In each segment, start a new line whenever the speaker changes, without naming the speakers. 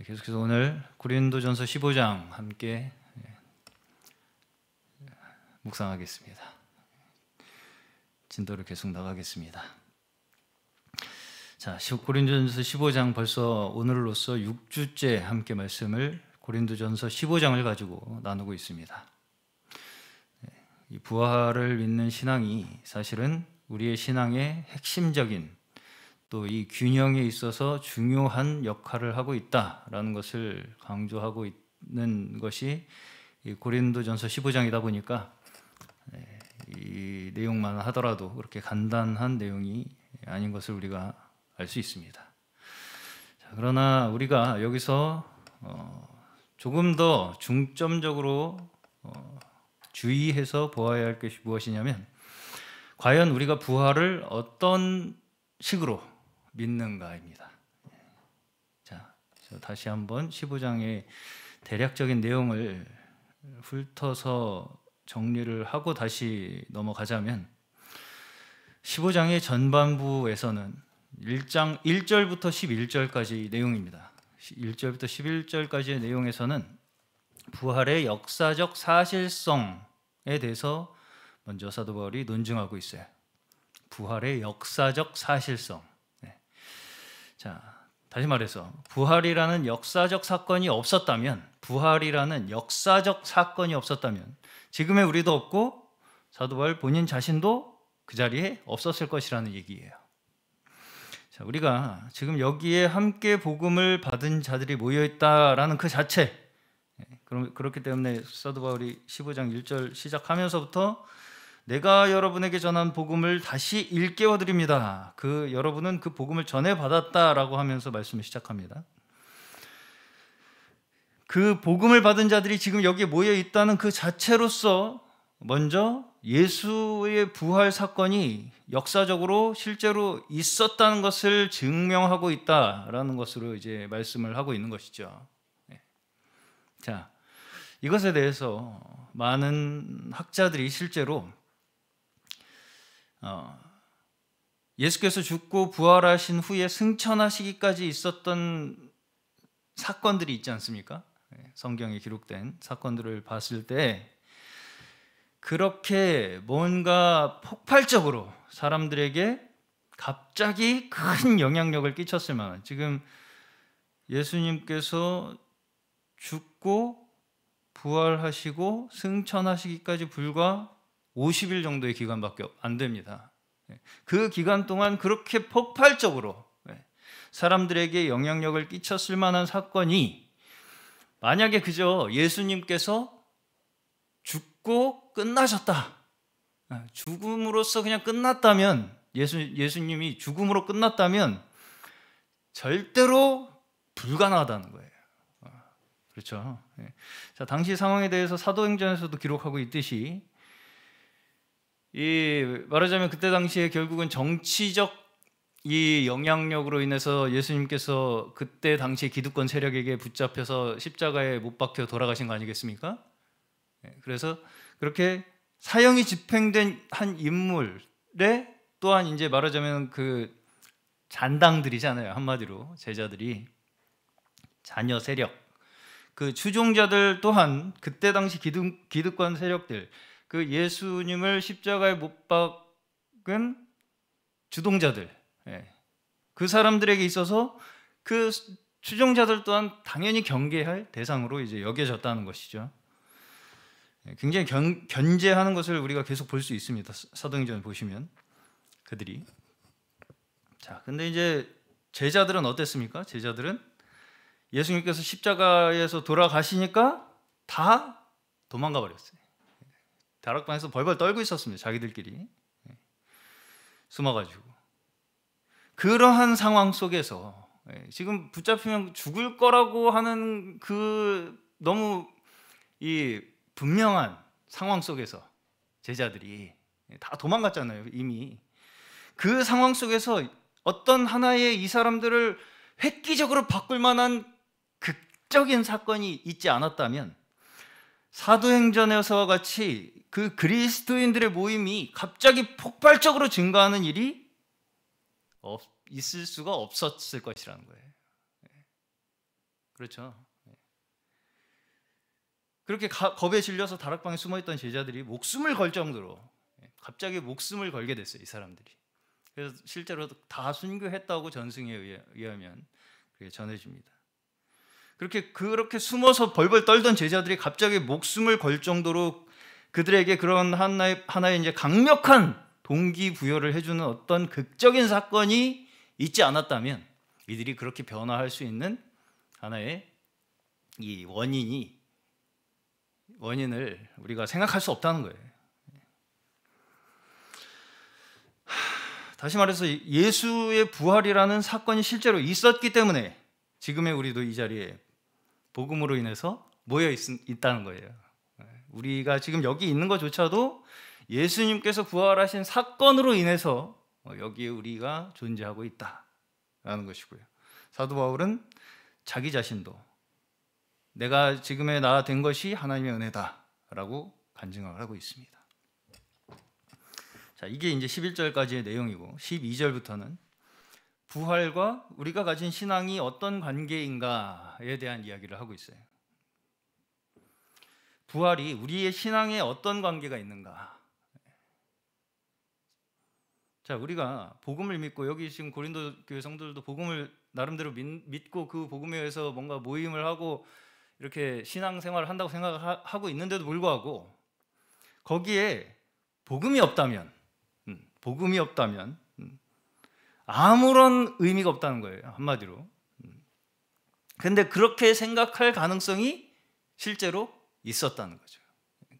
네, 계속해서 오늘 고린도전서 15장 함께 네, 묵상하겠습니다. 진도를 계속 나가겠습니다. 자, 고린도전서 15장 벌써 오늘로써 6주째 함께 말씀을 고린도전서 15장을 가지고 나누고 있습니다. 네, 이 부활을 믿는 신앙이 사실은 우리의 신앙의 핵심적인 또이 균형에 있어서 중요한 역할을 하고 있다라는 것을 강조하고 있는 것이 고린도전서 15장이다 보니까 네, 이 내용만 하더라도 그렇게 간단한 내용이 아닌 것을 우리가 알 수 있습니다. 그러나 우리가 여기서 어, 조금 더 중점적으로 어, 주의해서 보아야 할 것이 무엇이냐면 과연 우리가 부활을 어떤 식으로 믿는가입니다. 자, 다시 한번 15장의 대략적인 내용을 훑어서 정리를 하고 다시 넘어가자면 15장의 전반부에서는 1장 1절부터 11절까지 내용입니다. 1절부터 11절까지의 내용에서는 부활의 역사적 사실성에 대해서 먼저 사도 바울이 논증하고 있어요. 부활의 역사적 사실성. 자, 다시 말해서 부활이라는 역사적 사건이 없었다면 부활이라는 역사적 사건이 없었다면 지금의 우리도 없고 사도 바울 본인 자신도 그 자리에 없었을 것이라는 얘기예요. 자, 우리가 지금 여기에 함께 복음을 받은 자들이 모여 있다라는 그 자체 예, 그럼 그렇기 때문에 사도 바울이 15장 1절 시작하면서부터 내가 여러분에게 전한 복음을 다시 일깨워 드립니다. 그 여러분은 그 복음을 전해 받았다라고 하면서 말씀을 시작합니다. 그 복음을 받은 자들이 지금 여기에 모여 있다는 그 자체로서 먼저 예수의 부활 사건이 역사적으로 실제로 있었다는 것을 증명하고 있다라는 것으로 이제 말씀을 하고 있는 것이죠. 네. 자, 이것에 대해서 많은 학자들이 실제로 어, 예수께서 죽고 부활하신 후에 승천하시기까지 있었던 사건들이 있지 않습니까? 예, 성경에 기록된 사건들을 봤을 때 그렇게 뭔가 폭발적으로 사람들에게 갑자기 큰 영향력을 끼쳤을 만한 지금 예수님께서 죽고 부활하시고 승천하시기까지 불과 50일 정도의 기간밖에 안 됩니다. 예. 그 기간 동안 그렇게 폭발적으로 예. 사람들에게 영향력을 끼쳤을 만한 사건이 만약에 그저 예수님께서 죽고 끝나셨다. 예. 죽음으로써 그냥 끝났다면 예수, 예수님이 죽음으로 끝났다면 절대로 불가능하다는 거예요. 어, 그렇죠. 자, 당시 상황에 대해서 사도행전에서도 기록하고 있듯이 이 말하자면 그때 당시에 결국은 정치적 이 영향력으로 인해서 예수님께서 그때 당시 기득권 세력에게 붙잡혀서 십자가에 못 박혀 돌아가신 거 아니겠습니까? 예, 그래서 그렇게 사형이 집행된 한 인물에 또한 이제 말하자면 그 잔당들이잖아요 한마디로 제자들이 자녀 세력 그 추종자들 또한 그때 당시 기득, 기득권 세력들 그 예수님을 십자가에 못 박은 주동자들, 예, 그 사람들에게 있어서 그 추종자들 또한 당연히 경계할 대상으로 이제 여겨졌다는 것이죠. 예, 굉장히 견, 견제하는 것을 우리가 계속 볼 수 있습니다. 사도행전 보시면 그들이 자, 근데 이제 제자들은 어땠습니까? 제자들은 예수님께서 십자가에서 돌아가시니까 다 도망가 버렸어요. 다락방에서 벌벌 떨고 있었습니다. 자기들끼리 예. 숨어가지고 그러한 상황 속에서 예, 지금 붙잡히면 죽을 거라고 하는 그 너무 이 분명한 상황 속에서 제자들이 예, 다 도망갔잖아요 이미 그 상황 속에서 어떤 하나의 이 사람들을 획기적으로 바꿀 만한 극적인 사건이 있지 않았다면 사도행전에서와 같이 그 그리스도인들의 모임이 갑자기 폭발적으로 증가하는 일이 없, 있을 수가 없었을 것이라는 거예요. 네. 그렇죠. 네. 그렇게 가, 겁에 질려서 다락방에 숨어있던 제자들이 목숨을 걸 정도로 네, 갑자기 목숨을 걸게 됐어요. 이 사람들이. 그래서 실제로 다 순교했다고 전승에 의하면 전해집니다. 그렇게 그렇게 숨어서 벌벌 떨던 제자들이 갑자기 목숨을 걸 정도로 그들에게 그런 하나의 하나의 이제 강력한 동기 부여를 해주는 어떤 극적인 사건이 있지 않았다면 이들이 그렇게 변화할 수 있는 하나의 이 원인이 원인을 우리가 생각할 수 없다는 거예요. 다시 말해서 예수의 부활이라는 사건이 실제로 있었기 때문에 지금의 우리도 이 자리에 복음으로 인해서 모여 있, 있다는 거예요. 네. 우리가 지금 여기 있는 것조차도 예수님께서 부활하신 사건으로 인해서 여기에 우리가 존재하고 있다라는 것이고요. 사도 바울은 자기 자신도 내가 지금의 나 된 것이 하나님의 은혜다라고 간증을 하고 있습니다. 자, 이게 이제 11절까지의 내용이고 12절부터는 부활과 우리가 가진 신앙이 어떤 관계인가에 대한 이야기를 하고 있어요. 부활이 우리의 신앙에 어떤 관계가 있는가? 자, 우리가 복음을 믿고 여기 지금 고린도 교회 성도들도 복음을 나름대로 믿, 고그 복음에 의해서 뭔가 모임을 하고 이렇게 신앙 생활을 한다고 생각하고 있는데도 불구하고 거기에 복음이 없다면 음, 복음이 없다면 아무런 의미가 없다는 거예요. 한마디로. 근데 그렇게 생각할 가능성이 실제로 있었다는 거죠.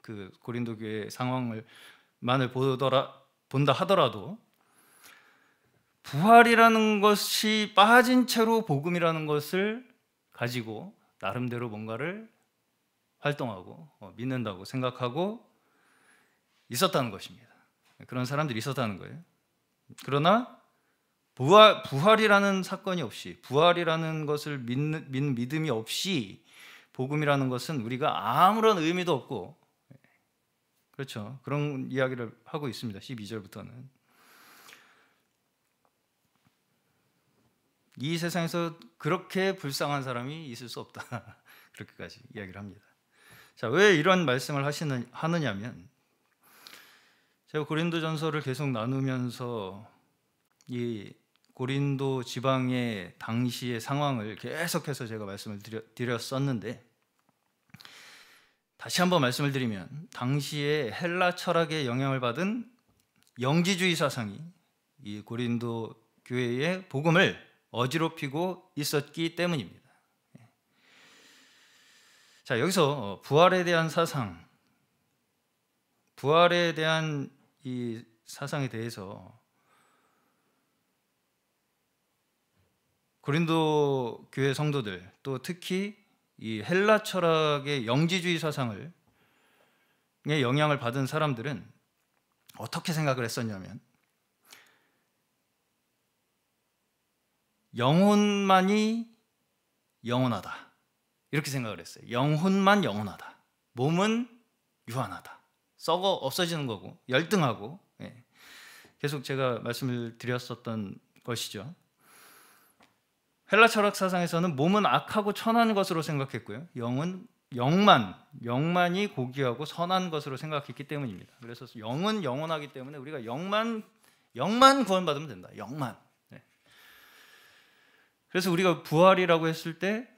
그 고린도 교회 상황을 만을 보더라 본다 하더라도 부활이라는 것이 빠진 채로 복음이라는 것을 가지고 나름대로 뭔가를 활동하고 어, 믿는다고 생각하고 있었다는 것입니다. 그런 사람들이 있었다는 거예요. 그러나 부활, 부활이라는 사건이 없이 부활이라는 것을 믿는, 믿 믿음이 없이 복음이라는 것은 우리가 아무런 의미도 없고 그렇죠. 그런 이야기를 하고 있습니다. 12절부터는 이 세상에서 그렇게 불쌍한 사람이 있을 수 없다. 그렇게까지 이야기를 합니다. 자, 왜 이런 말씀을 하시는 하느냐면 제가 고린도전서를 계속 나누면서 이 고린도 지방의 당시의 상황을 계속해서 제가 말씀을 드렸었는데 다시 한번 말씀을 드리면 당시의 헬라 철학의 영향을 받은 영지주의 사상이 이 고린도 교회의 복음을 어지럽히고 있었기 때문입니다. 예. 자, 여기서 어, 부활에 대한 사상 부활에 대한 이 사상에 대해서 고린도 교회 성도들 또 특히 이 헬라 철학의 영지주의 사상을 영향을 받은 사람들은 어떻게 생각을 했었냐면 영혼만이 영원하다. 이렇게 생각을 했어요. 영혼만 영원하다. 몸은 유한하다. 썩어 없어지는 거고 열등하고 예. 계속 제가 말씀을 드렸었던 것이죠. 헬라 철학 사상에서는 몸은 악하고 천한 것으로 생각했고요. 영은 영만, 영만이 고귀하고 선한 것으로 생각했기 때문입니다. 그래서 영은 영원하기 때문에 우리가 영만, 영만 구원받으면 된다. 영만. 네. 그래서 우리가 부활이라고 했을 때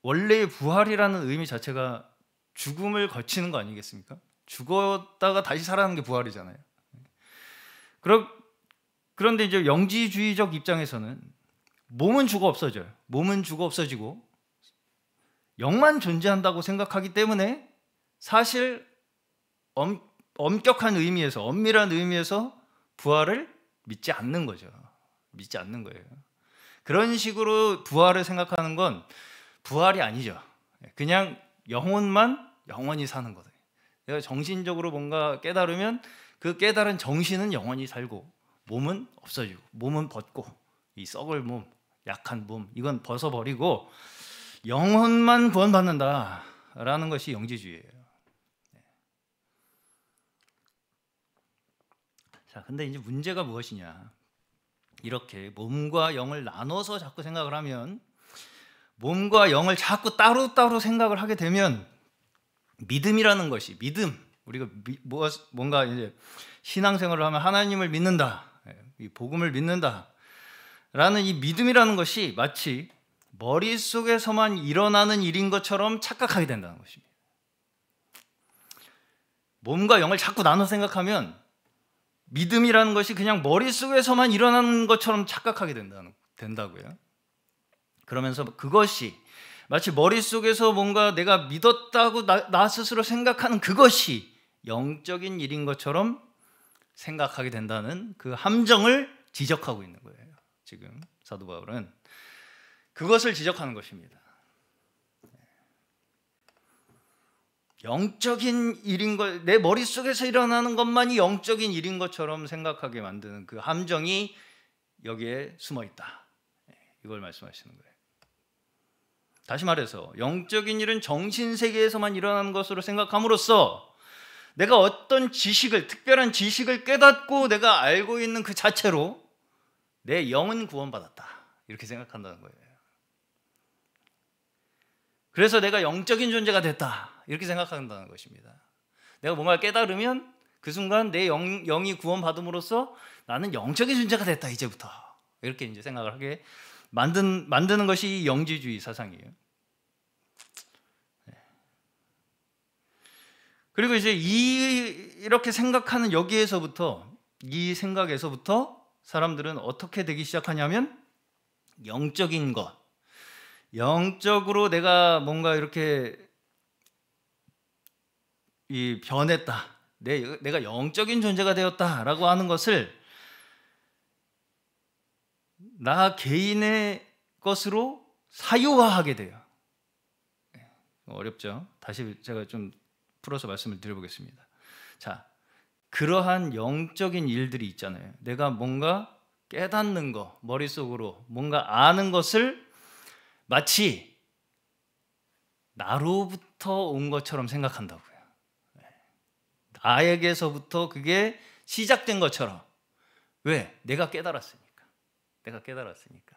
원래의 부활이라는 의미 자체가 죽음을 거치는 거 아니겠습니까? 죽었다가 다시 살아나는 게 부활이잖아요. 그럼 그런데 이제 영지주의적 입장에서는 몸은 죽어 없어져요. 몸은 죽어 없어지고 영만 존재한다고 생각하기 때문에 사실 엄, 엄격한 의미에서 엄밀한 의미에서 부활을 믿지 않는 거죠. 믿지 않는 거예요. 그런 식으로 부활을 생각하는 건 부활이 아니죠. 그냥 영혼만 영원히 사는 거예요. 정신적으로 뭔가 깨달으면 그 깨달은 정신은 영원히 살고 몸은 없어지고 몸은 벗고 이 썩을 몸, 약한 몸 이건 벗어버리고 영혼만 구원받는다라는 것이 영지주의예요. 네. 자, 근데 이제 문제가 무엇이냐? 이렇게 몸과 영을 나눠서 자꾸 생각을 하면 몸과 영을 자꾸 따로따로 생각을 하게 되면 믿음이라는 것이 믿음 우리가 미, 무엇, 뭔가 이제 신앙생활을 하면 하나님을 믿는다 이 복음을 믿는다라는 이 믿음이라는 것이 마치 머릿속에서만 일어나는 일인 것처럼 착각하게 된다는 것입니다. 몸과 영을 자꾸 나눠 생각하면 믿음이라는 것이 그냥 머릿속에서만 일어나는 것처럼 착각하게 된다는, 된다고요. 그러면서 그것이 마치 머릿속에서 뭔가 내가 믿었다고 나, 나 스스로 생각하는 그것이 영적인 일인 것처럼 생각하게 된다는 그 함정을 지적하고 있는 거예요. 지금 사도 바울은 그것을 지적하는 것입니다. 영적인 일인 것, 내 머릿속에서 일어나는 것만이 영적인 일인 것처럼 생각하게 만드는 그 함정이 여기에 숨어 있다. 이걸 말씀하시는 거예요. 다시 말해서 영적인 일은 정신 세계에서만 일어나는 것으로 생각함으로써 내가 어떤 지식을 특별한 지식을 깨닫고 내가 알고 있는 그 자체로 내 영은 구원받았다. 이렇게 생각한다는 거예요. 그래서 내가 영적인 존재가 됐다. 이렇게 생각한다는 것입니다. 내가 뭔가 깨달으면 그 순간 내 영, 영이 구원받음으로써 나는 영적인 존재가 됐다. 이제부터. 이렇게 이제 생각을 하게 만든, 만드는 것이 영지주의 사상이에요. 그리고 이제 이, 이렇게 생각하는 여기에서부터 이 생각에서부터 사람들은 어떻게 되기 시작하냐면 영적인 것. 영적으로 내가 뭔가 이렇게 이 변했다. 내, 내가 영적인 존재가 되었다라고 하는 것을 나 개인의 것으로 사유화하게 돼요. 네, 어렵죠. 다시 제가 좀 풀어서 말씀을 드려보겠습니다. 자, 그러한 영적인 일들이 있잖아요. 내가 뭔가 깨닫는 거, 머릿속으로 뭔가 아는 것을 마치 나로부터 온 것처럼 생각한다고요. 나에게서부터 그게 시작된 것처럼. 왜? 내가 깨달았으니까. 내가 깨달았으니까.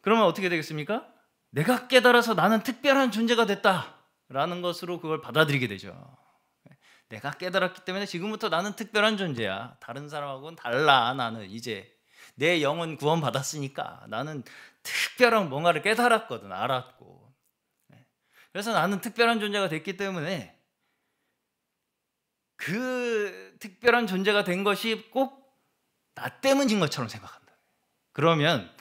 그러면 어떻게 되겠습니까? 내가 깨달아서 나는 특별한 존재가 됐다. 라는 것으로 그걸 받아들이게 되죠. 내가 깨달았기 때문에 지금부터 나는 특별한 존재야. 다른 사람하고는 달라. 나는 이제 내 영혼 구원 받았으니까 나는 특별한 뭔가를 깨달았거든. 알았고. 네. 그래서 나는 특별한 존재가 됐기 때문에 그 특별한 존재가 된 것이 꼭 나 때문인 것처럼 생각한다. 그러면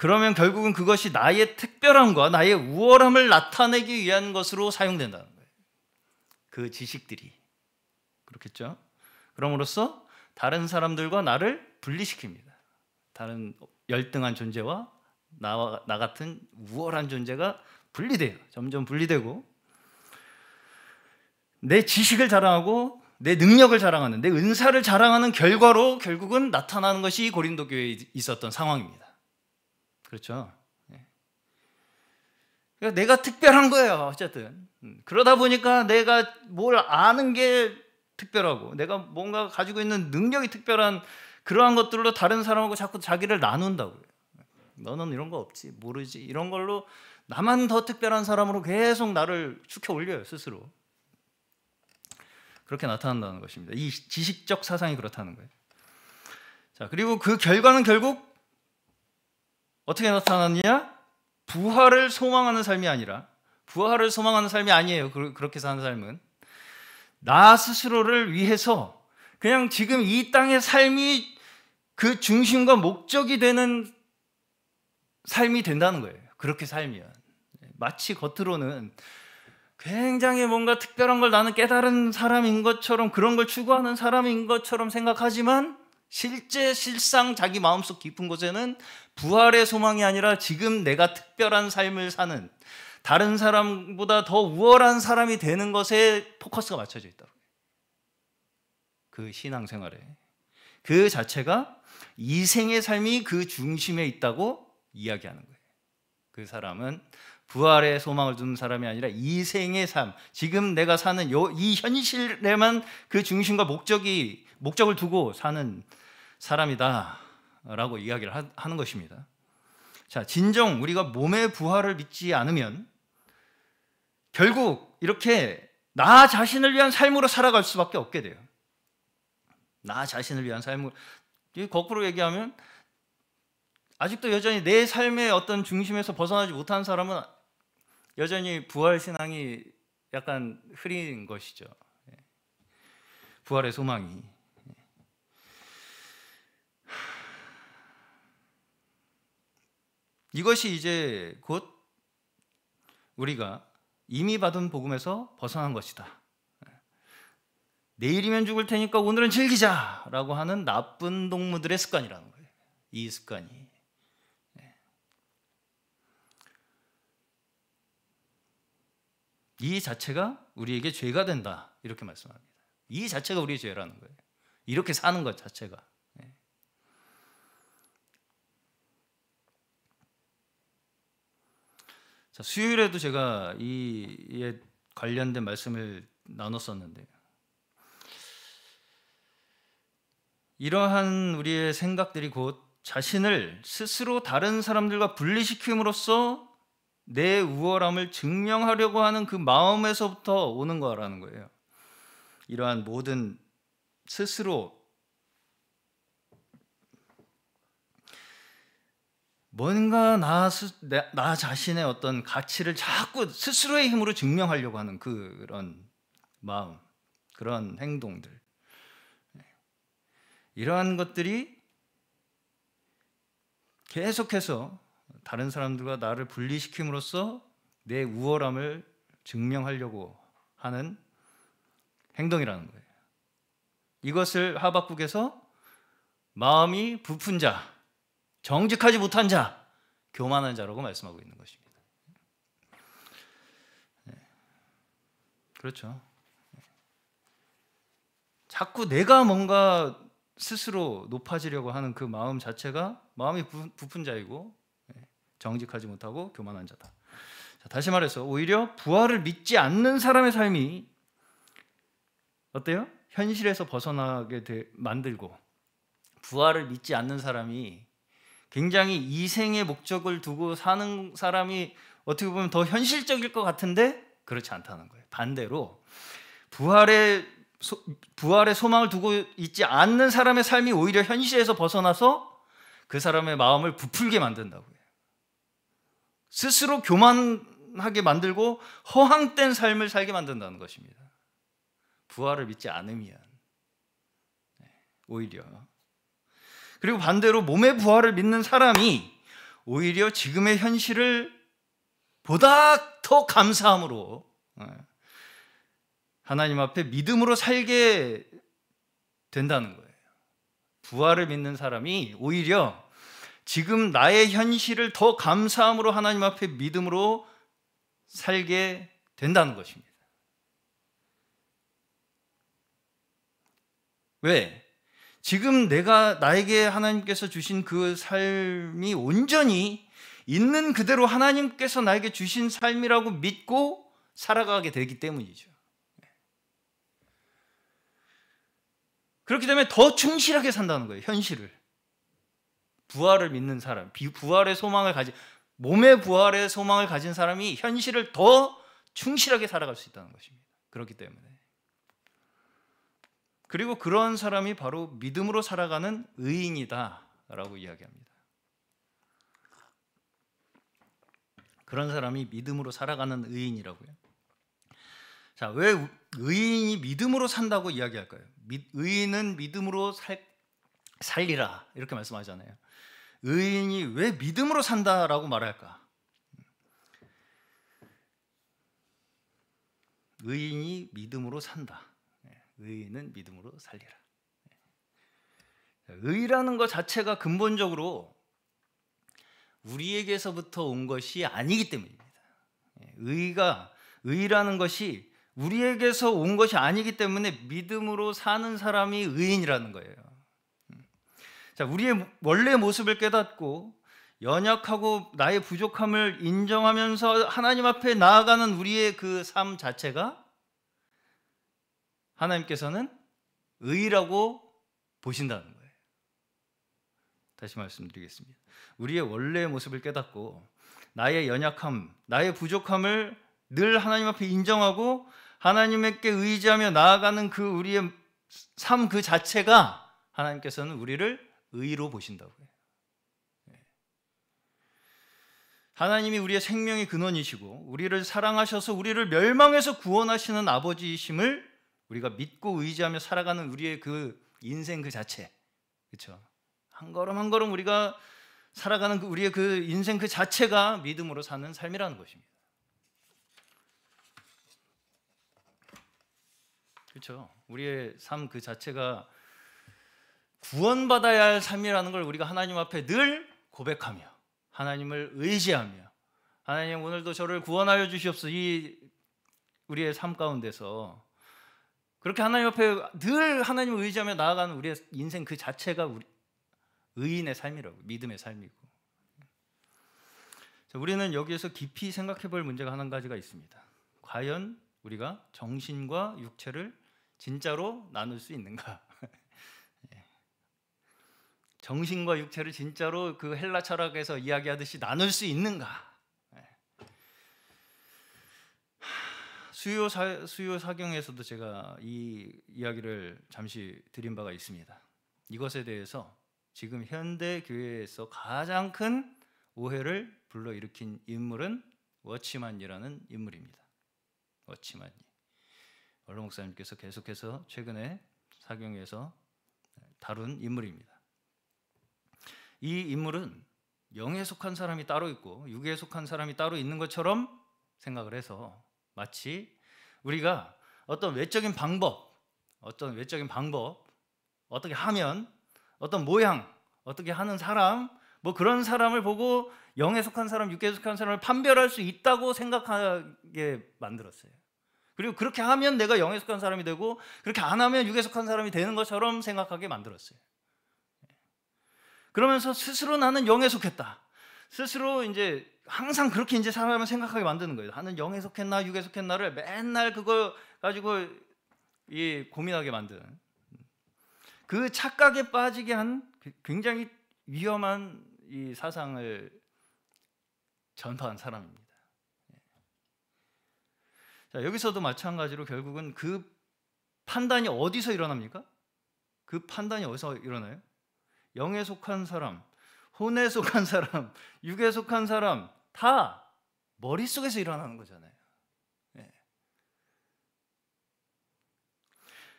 그러면 결국은 그것이 나의 특별함과 나의 우월함을 나타내기 위한 것으로 사용된다는 거예요. 그 지식들이. 그렇겠죠? 그럼으로써 다른 사람들과 나를 분리시킵니다. 다른 열등한 존재와 나나 같은 우월한 존재가 분리돼요. 점점 분리되고 내 지식을 자랑하고 내 능력을 자랑하는 내 은사를 자랑하는 결과로 결국은 나타나는 것이 고린도 교회에 있었던 상황입니다. 그렇죠? 예. 그러니까 내가 특별한 거예요. 어쨌든 음. 그러다 보니까 내가 뭘 아는 게 특별하고 내가 뭔가 가지고 있는 능력이 특별한 그러한 것들로 다른 사람하고 자꾸 자기를 나눈다고요. 너는 이런 거 없지, 모르지 이런 걸로 나만 더 특별한 사람으로 계속 나를 축혀 올려요 스스로. 그렇게 나타난다는 것입니다. 이 지식적 사상이 그렇다는 거예요. 자 그리고 그 결과는 결국 어떻게 나타났느냐? 부활을 소망하는 삶이 아니라 부활을 소망하는 삶이 아니에요. 그, 그렇게 사는 삶은 나 스스로를 위해서 그냥 지금 이 땅의 삶이 그 중심과 목적이 되는 삶이 된다는 거예요. 그렇게 살면 마치 겉으로는 굉장히 뭔가 특별한 걸 나는 깨달은 사람인 것처럼 그런 걸 추구하는 사람인 것처럼 생각하지만 실제 실상 자기 마음속 깊은 곳에는 부활의 소망이 아니라 지금 내가 특별한 삶을 사는 다른 사람보다 더 우월한 사람이 되는 것에 포커스가 맞춰져 있다그 신앙생활에 그 자체가 이생의 삶이 그 중심에 있다고 이야기하는 거예요. 그 사람은 부활의 소망을 두는 사람이 아니라 이생의 삶, 지금 내가 사는 요, 이 현실에만 그 중심과 목적이 목적을 두고 사는 사람이다라고 이야기를 하는 것입니다. 자, 진정 우리가 몸의 부활을 믿지 않으면 결국 이렇게 나 자신을 위한 삶으로 살아갈 수밖에 없게 돼요. 나 자신을 위한 삶을 거꾸로 얘기하면 아직도 여전히 내 삶의 어떤 중심에서 벗어나지 못한 사람은 여전히 부활 신앙이 약간 흐린 것이죠. 예. 부활의 소망이 이것이 이제 곧 우리가 이미 받은 복음에서 벗어난 것이다. 내일이면 죽을 테니까 오늘은 즐기자라고 하는 나쁜 동무들의 습관이라는 거예요. 이 습관이. 네. 이 자체가 우리에게 죄가 된다. 이렇게 말씀합니다. 이 자체가 우리의 죄라는 거예요. 이렇게 사는 것 자체가. 자, 수요일에도 제가 이에 관련된 말씀을 나눴었는데 이러한 우리의 생각들이 곧 자신을 스스로 다른 사람들과 분리시킴으로써 내 우월함을 증명하려고 하는 그 마음에서부터 오는 거라는 거예요. 이러한 모든 스스로 뭔가 나, 스, 나, 나 자신의 어떤 가치를 자꾸 스스로의 힘으로 증명하려고 하는 그런 마음, 그런 행동들. 네. 이러한 것들이 계속해서 다른 사람들과 나를 분리시킴으로써 내 우월함을 증명하려고 하는 행동이라는 거예요. 이것을 하박국에서 마음이 부푼 자, 정직하지 못한 자, 교만한 자라고 말씀하고 있는 것입니다. 네. 그렇죠. 네. 자꾸 내가 뭔가 스스로 높아지려고 하는 그 마음 자체가 마음이 부푼 자이고 네. 정직하지 못하고 교만한 자다. 다시 말해서 오히려 부활을 믿지 않는 사람의 삶이 어때요? 현실에서 벗어나게 되, 만들고 부활을 믿지 않는 사람이 굉장히 이생의 목적을 두고 사는 사람이 어떻게 보면 더 현실적일 것 같은데 그렇지 않다는 거예요. 반대로 부활의 소, 부활의 소망을 두고 있지 않는 사람의 삶이 오히려 현실에서 벗어나서 그 사람의 마음을 부풀게 만든다고요. 스스로 교만하게 만들고 허황된 삶을 살게 만든다는 것입니다. 부활을 믿지 않으면 네, 오히려 그리고 반대로 몸의 부활을 믿는 사람이 오히려 지금의 현실을 보다 더 감사함으로 예, 하나님 앞에 믿음으로 살게 된다는 거예요. 부활을 믿는 사람이 오히려 지금 나의 현실을 더 감사함으로 하나님 앞에 믿음으로 살게 된다는 것입니다. 왜? 지금 내가 나에게 하나님께서 주신 그 삶이 온전히 있는 그대로 하나님께서 나에게 주신 삶이라고 믿고 살아가게 되기 때문이죠. 그렇기 때문에 더 충실하게 산다는 거예요, 현실을. 부활을 믿는 사람, 부활의 소망을 가진, 몸의 부활의 소망을 가진 사람이 현실을 더 충실하게 살아갈 수 있다는 것입니다. 그렇기 때문에. 그리고 그런 사람이 바로 믿음으로 살아가는 의인이다라고 이야기합니다. 그런 사람이 믿음으로 살아가는 의인이라고요. 자, 왜 의인이 믿음으로 산다고 이야기할까요? 의인은 믿음으로 살, 살리라 이렇게 말씀하잖아요. 의인이 왜 믿음으로 산다라고 말할까? 의인이 믿음으로 산다. 의인은 믿음으로 살리라. 네. 의라는 것 자체가 근본적으로 우리에게서부터 온 것이 아니기 때문입니다. 네. 의가 의라는 것이 우리에게서 온 것이 아니기 때문에 믿음으로 사는 사람이 의인이라는 거예요. 음. 자, 우리의 원래 모습을 깨닫고 연약하고 나의 부족함을 인정하면서 하나님 앞에 나아가는 우리의 그 삶 자체가 하나님께서는 의라고 보신다는 거예요. 다시 말씀드리겠습니다. 우리의 원래 모습을 깨닫고 나의 연약함, 나의 부족함을 늘 하나님 앞에 인정하고 하나님께 의지하며 나아가는 그 우리의 삶 그 자체가 하나님께서는 우리를 의로 보신다고요. 네. 하나님이 우리의 생명의 근원이시고 우리를 사랑하셔서 우리를 멸망에서 구원하시는 아버지이심을 우리가 믿고 의지하며 살아가는 우리의 그 인생 그 자체. 그렇죠? 한 걸음 한 걸음 우리가 살아가는 그 우리의 그 인생 그 자체가 믿음으로 사는 삶이라는 것입니다. 그렇죠? 우리의 삶 그 자체가 구원받아야 할 삶이라는 걸 우리가 하나님 앞에 늘 고백하며 하나님을 의지하며 하나님 오늘도 저를 구원하여 주시옵소서 이 우리의 삶 가운데서 그렇게 하나님 앞에 늘 하나님을 의지하며 나아가는 우리의 인생 그 자체가 우리 의인의 삶이라고 믿음의 삶이고 자, 우리는 여기에서 깊이 생각해 볼 문제가 한 가지가 있습니다. 과연 우리가 정신과 육체를 진짜로 나눌 수 있는가? 예. 정신과 육체를 진짜로 그 헬라 철학에서 이야기하듯이 나눌 수 있는가? 수요 사, 수요 사경에서도 제가 이 이야기를 잠시 드린 바가 있습니다. 이것에 대해서 지금 현대 교회에서 가장 큰 오해를 불러일으킨 인물은 워치만이라는 인물입니다. 워치만이. 원로 목사님께서 계속해서 최근에 사경에서 다룬 인물입니다. 이 인물은 영에 속한 사람이 따로 있고 육에 속한 사람이 따로 있는 것처럼 생각을 해서 마치 우리가 어떤 외적인 방법, 어떤 외적인 방법, 어떻게 하면, 어떤 모양, 어떻게 하는 사람, 뭐 그런 사람을 보고 영에 속한 사람, 육에 속한 사람을 판별할 수 있다고 생각하게 만들었어요. 그리고 그렇게 하면 내가 영에 속한 사람이 되고 그렇게 안 하면 육에 속한 사람이 되는 것처럼 생각하게 만들었어요. 그러면서 스스로 나는 영에 속했다. 스스로 이제 항상 그렇게 이제 사람을 생각하게 만드는 거예요. 하는 영에 속했나 육에 속했나를 맨날 그걸 가지고 이 고민하게 만드는 그 착각에 빠지게 한 그 굉장히 위험한 이 사상을 전파한 사람입니다. 예. 자, 여기서도 마찬가지로 결국은 그 판단이 어디서 일어납니까? 그 판단이 어디서 일어나요? 영에 속한 사람, 혼에 속한 사람, 육에 속한 사람, 다 머릿속에서 일어나는 거잖아요. 예.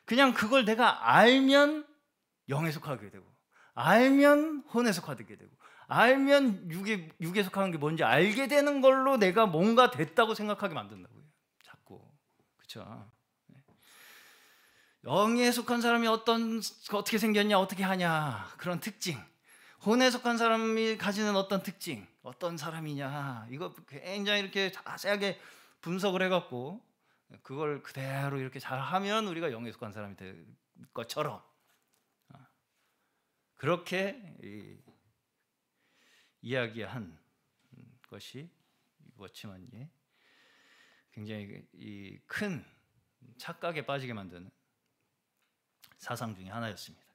그냥 그걸 내가 알면 영에 속하게 되고, 알면 혼에 속하게 되고, 알면 육에, 육에 속하는 게 뭔지 알게 되는 걸로 내가 뭔가 됐다고 생각하게 만든다고요. 자꾸. 그쵸? 예. 영에 속한 사람이 어떤, 어떻게 생겼냐, 어떻게 하냐, 그런 특징. 혼에 속한 사람이 가지는 어떤 특징, 어떤 사람이냐 이거 굉장히 이렇게 자세하게 분석을 해갖고 그걸 그대로 이렇게 잘하면 우리가 영에 속한 사람이 될 것처럼 어. 그렇게 이, 야기한 것이 이렇만 예, 굉장히 이 큰 착각에 빠지게 만드는 사상 중의 하나였습니다.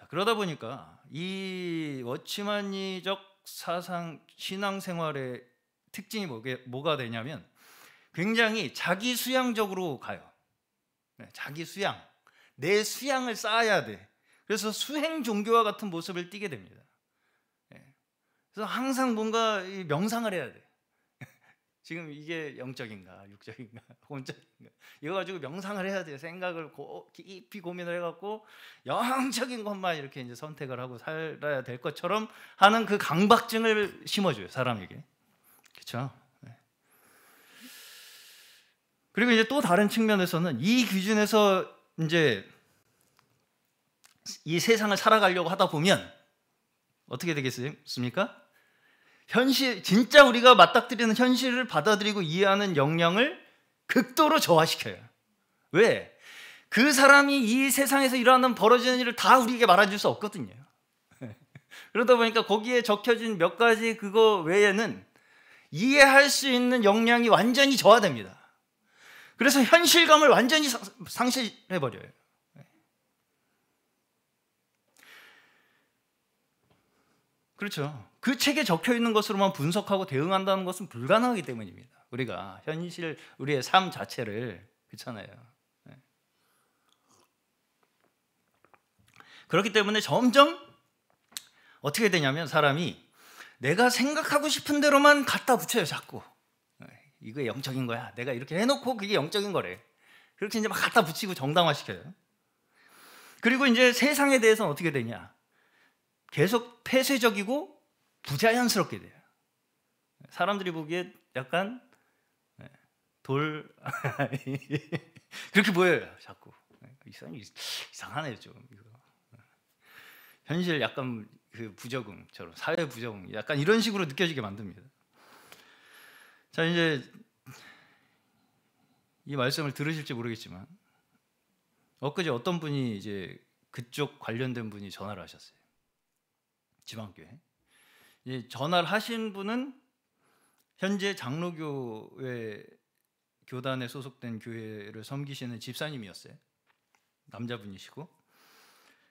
자, 그러다 보니까 이워치만니적 사상 신앙생활의 특징이 뭐게, 뭐가 되냐면 굉장히 자기 수양적으로 가요. 네, 자기 수양. 내 수양을 쌓아야 돼. 그래서 수행 종교와 같은 모습을 띠게 됩니다. 네. 그래서 항상 뭔가 명상을 해야 돼. 지금 이게 영적인가 육적인가 혼적인가 이거 가지고 명상을 해야 돼요. 생각을 고, 깊이 고민을 해갖고 영적인 것만 이렇게 이제 선택을 하고 살아야 될 것처럼 하는 그 강박증을 심어줘요 사람에게. 그렇죠? 그리고 이제 또 다른 측면에서는 이 기준에서 이제 이 세상을 살아가려고 하다 보면 어떻게 되겠습니까? 현실 진짜 우리가 맞닥뜨리는 현실을 받아들이고 이해하는 역량을 극도로 저하시켜요. 왜? 그 사람이 이 세상에서 일어나는 벌어지는 일을 다 우리에게 말해줄 수 없거든요. 그러다 보니까 거기에 적혀진 몇 가지 그거 외에는 이해할 수 있는 역량이 완전히 저하됩니다. 그래서 현실감을 완전히 상실해버려요. 그렇죠. 그 책에 적혀 있는 것으로만 분석하고 대응한다는 것은 불가능하기 때문입니다. 우리가 현실 우리의 삶 자체를 그렇잖아요. 네. 그렇기 때문에 점점 어떻게 되냐면 사람이 내가 생각하고 싶은 대로만 갖다 붙여요 자꾸 네. 이거 영적인 거야 내가 이렇게 해놓고 그게 영적인 거래 그렇게 이제 막 갖다 붙이고 정당화시켜요 그리고 이제 세상에 대해서는 어떻게 되냐 계속 폐쇄적이고 부자연스럽게 돼요. 사람들이 보기에 약간 네, 돌 그렇게 보여요. 자꾸 네, 이상 이상하네요 좀 이거. 네. 현실 약간 그 부적응처럼 사회 부적응 약간 이런 식으로 느껴지게 만듭니다. 자 이제 이 말씀을 들으실지 모르겠지만 엊그제 어떤 분이 이제 그쪽 관련된 분이 전화를 하셨어요. 지방교회. 전화를 하신 분은 현재 장로교회 교단에 소속된 교회를 섬기시는 집사님이었어요. 남자분이시고.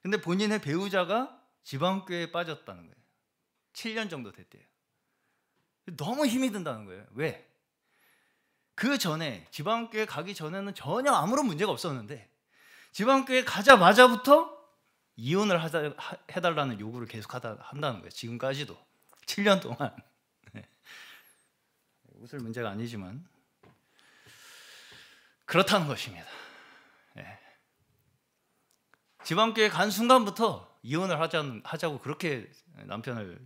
근데 본인의 배우자가 지방교회에 빠졌다는 거예요. 7년 정도 됐대요. 너무 힘이 든다는 거예요. 왜? 그 전에 지방교회 가기 전에는 전혀 아무런 문제가 없었는데 지방교회 가자마자부터 이혼을 하자, 해달라는 요구를 계속 하다, 한다는 거예요. 지금까지도. 7년 동안 네. 웃을 문제가 아니지만 그렇다는 것입니다. 네. 지방교회 간 순간부터 이혼을 하자고 그렇게 남편을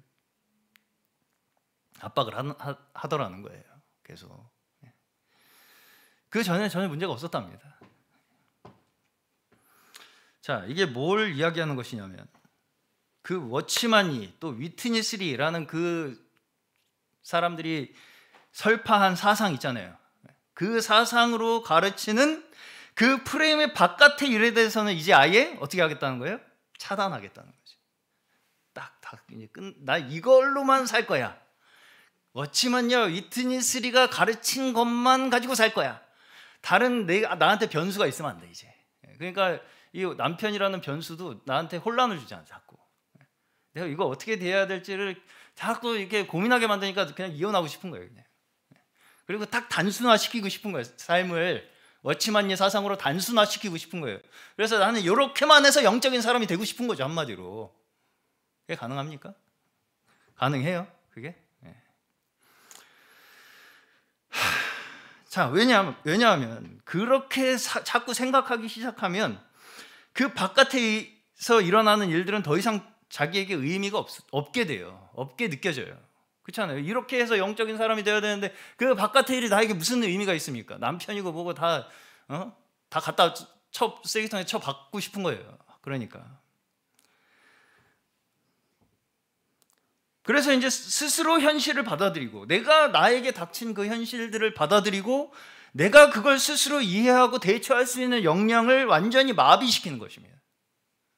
압박을 하, 더라는 거예요. 계속. 네. 그 전에 전혀 문제가 없었답니다. 자, 이게 뭘 이야기하는 것이냐면 그 워치만이 또 위트니스리라는 그 사람들이 설파한 사상 있잖아요. 그 사상으로 가르치는 그 프레임의 바깥의 일에 대해서는 이제 아예 어떻게 하겠다는 거예요? 차단하겠다는 거죠. 딱, 딱, 이제 끝, 나 이걸로만 살 거야. 워치만요, 위트니스리가 가르친 것만 가지고 살 거야. 다른 내, 나한테 변수가 있으면 안 돼, 이제. 그러니까 이 남편이라는 변수도 나한테 혼란을 주지 않아, 자꾸. 내가 이거 어떻게 대해야 될지를 자꾸 이렇게 고민하게 만드니까 그냥 이혼하고 싶은 거예요. 그냥. 그리고 딱 단순화시키고 싶은 거예요. 삶을 워치만니 사상으로 단순화시키고 싶은 거예요. 그래서 나는 이렇게만 해서 영적인 사람이 되고 싶은 거죠 한마디로. 그게 가능합니까? 가능해요. 그게. 네. 하, 자 왜냐하면 왜냐하면 그렇게 사, 자꾸 생각하기 시작하면 그 바깥에서 일어나는 일들은 더 이상 자기에게 의미가 없, 없게 돼요. 없게 느껴져요. 그렇잖아요. 이렇게 해서 영적인 사람이 되어야 되는데 그 바깥의 일이 나에게 무슨 의미가 있습니까? 남편이고 뭐고 다, 어? 다 갖다 쳐, 쓰레기통에 쳐박고 싶은 거예요. 그러니까. 그래서 이제 스스로 현실을 받아들이고 내가 나에게 닥친 그 현실들을 받아들이고 내가 그걸 스스로 이해하고 대처할 수 있는 역량을 완전히 마비시키는 것입니다.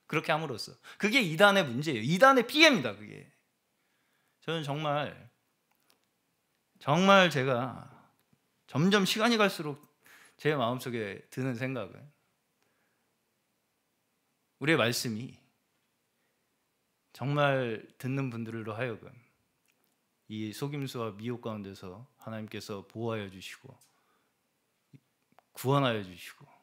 그렇게 함으로써 그게 이단의 문제예요. 이단의 피해입니다. 그게 저는 정말 정말 제가 점점 시간이 갈수록 제 마음속에 드는 생각은 우리의 말씀이 정말 듣는 분들로 하여금 이 속임수와 미혹 가운데서 하나님께서 보호하여 주시고 구원하여 주시고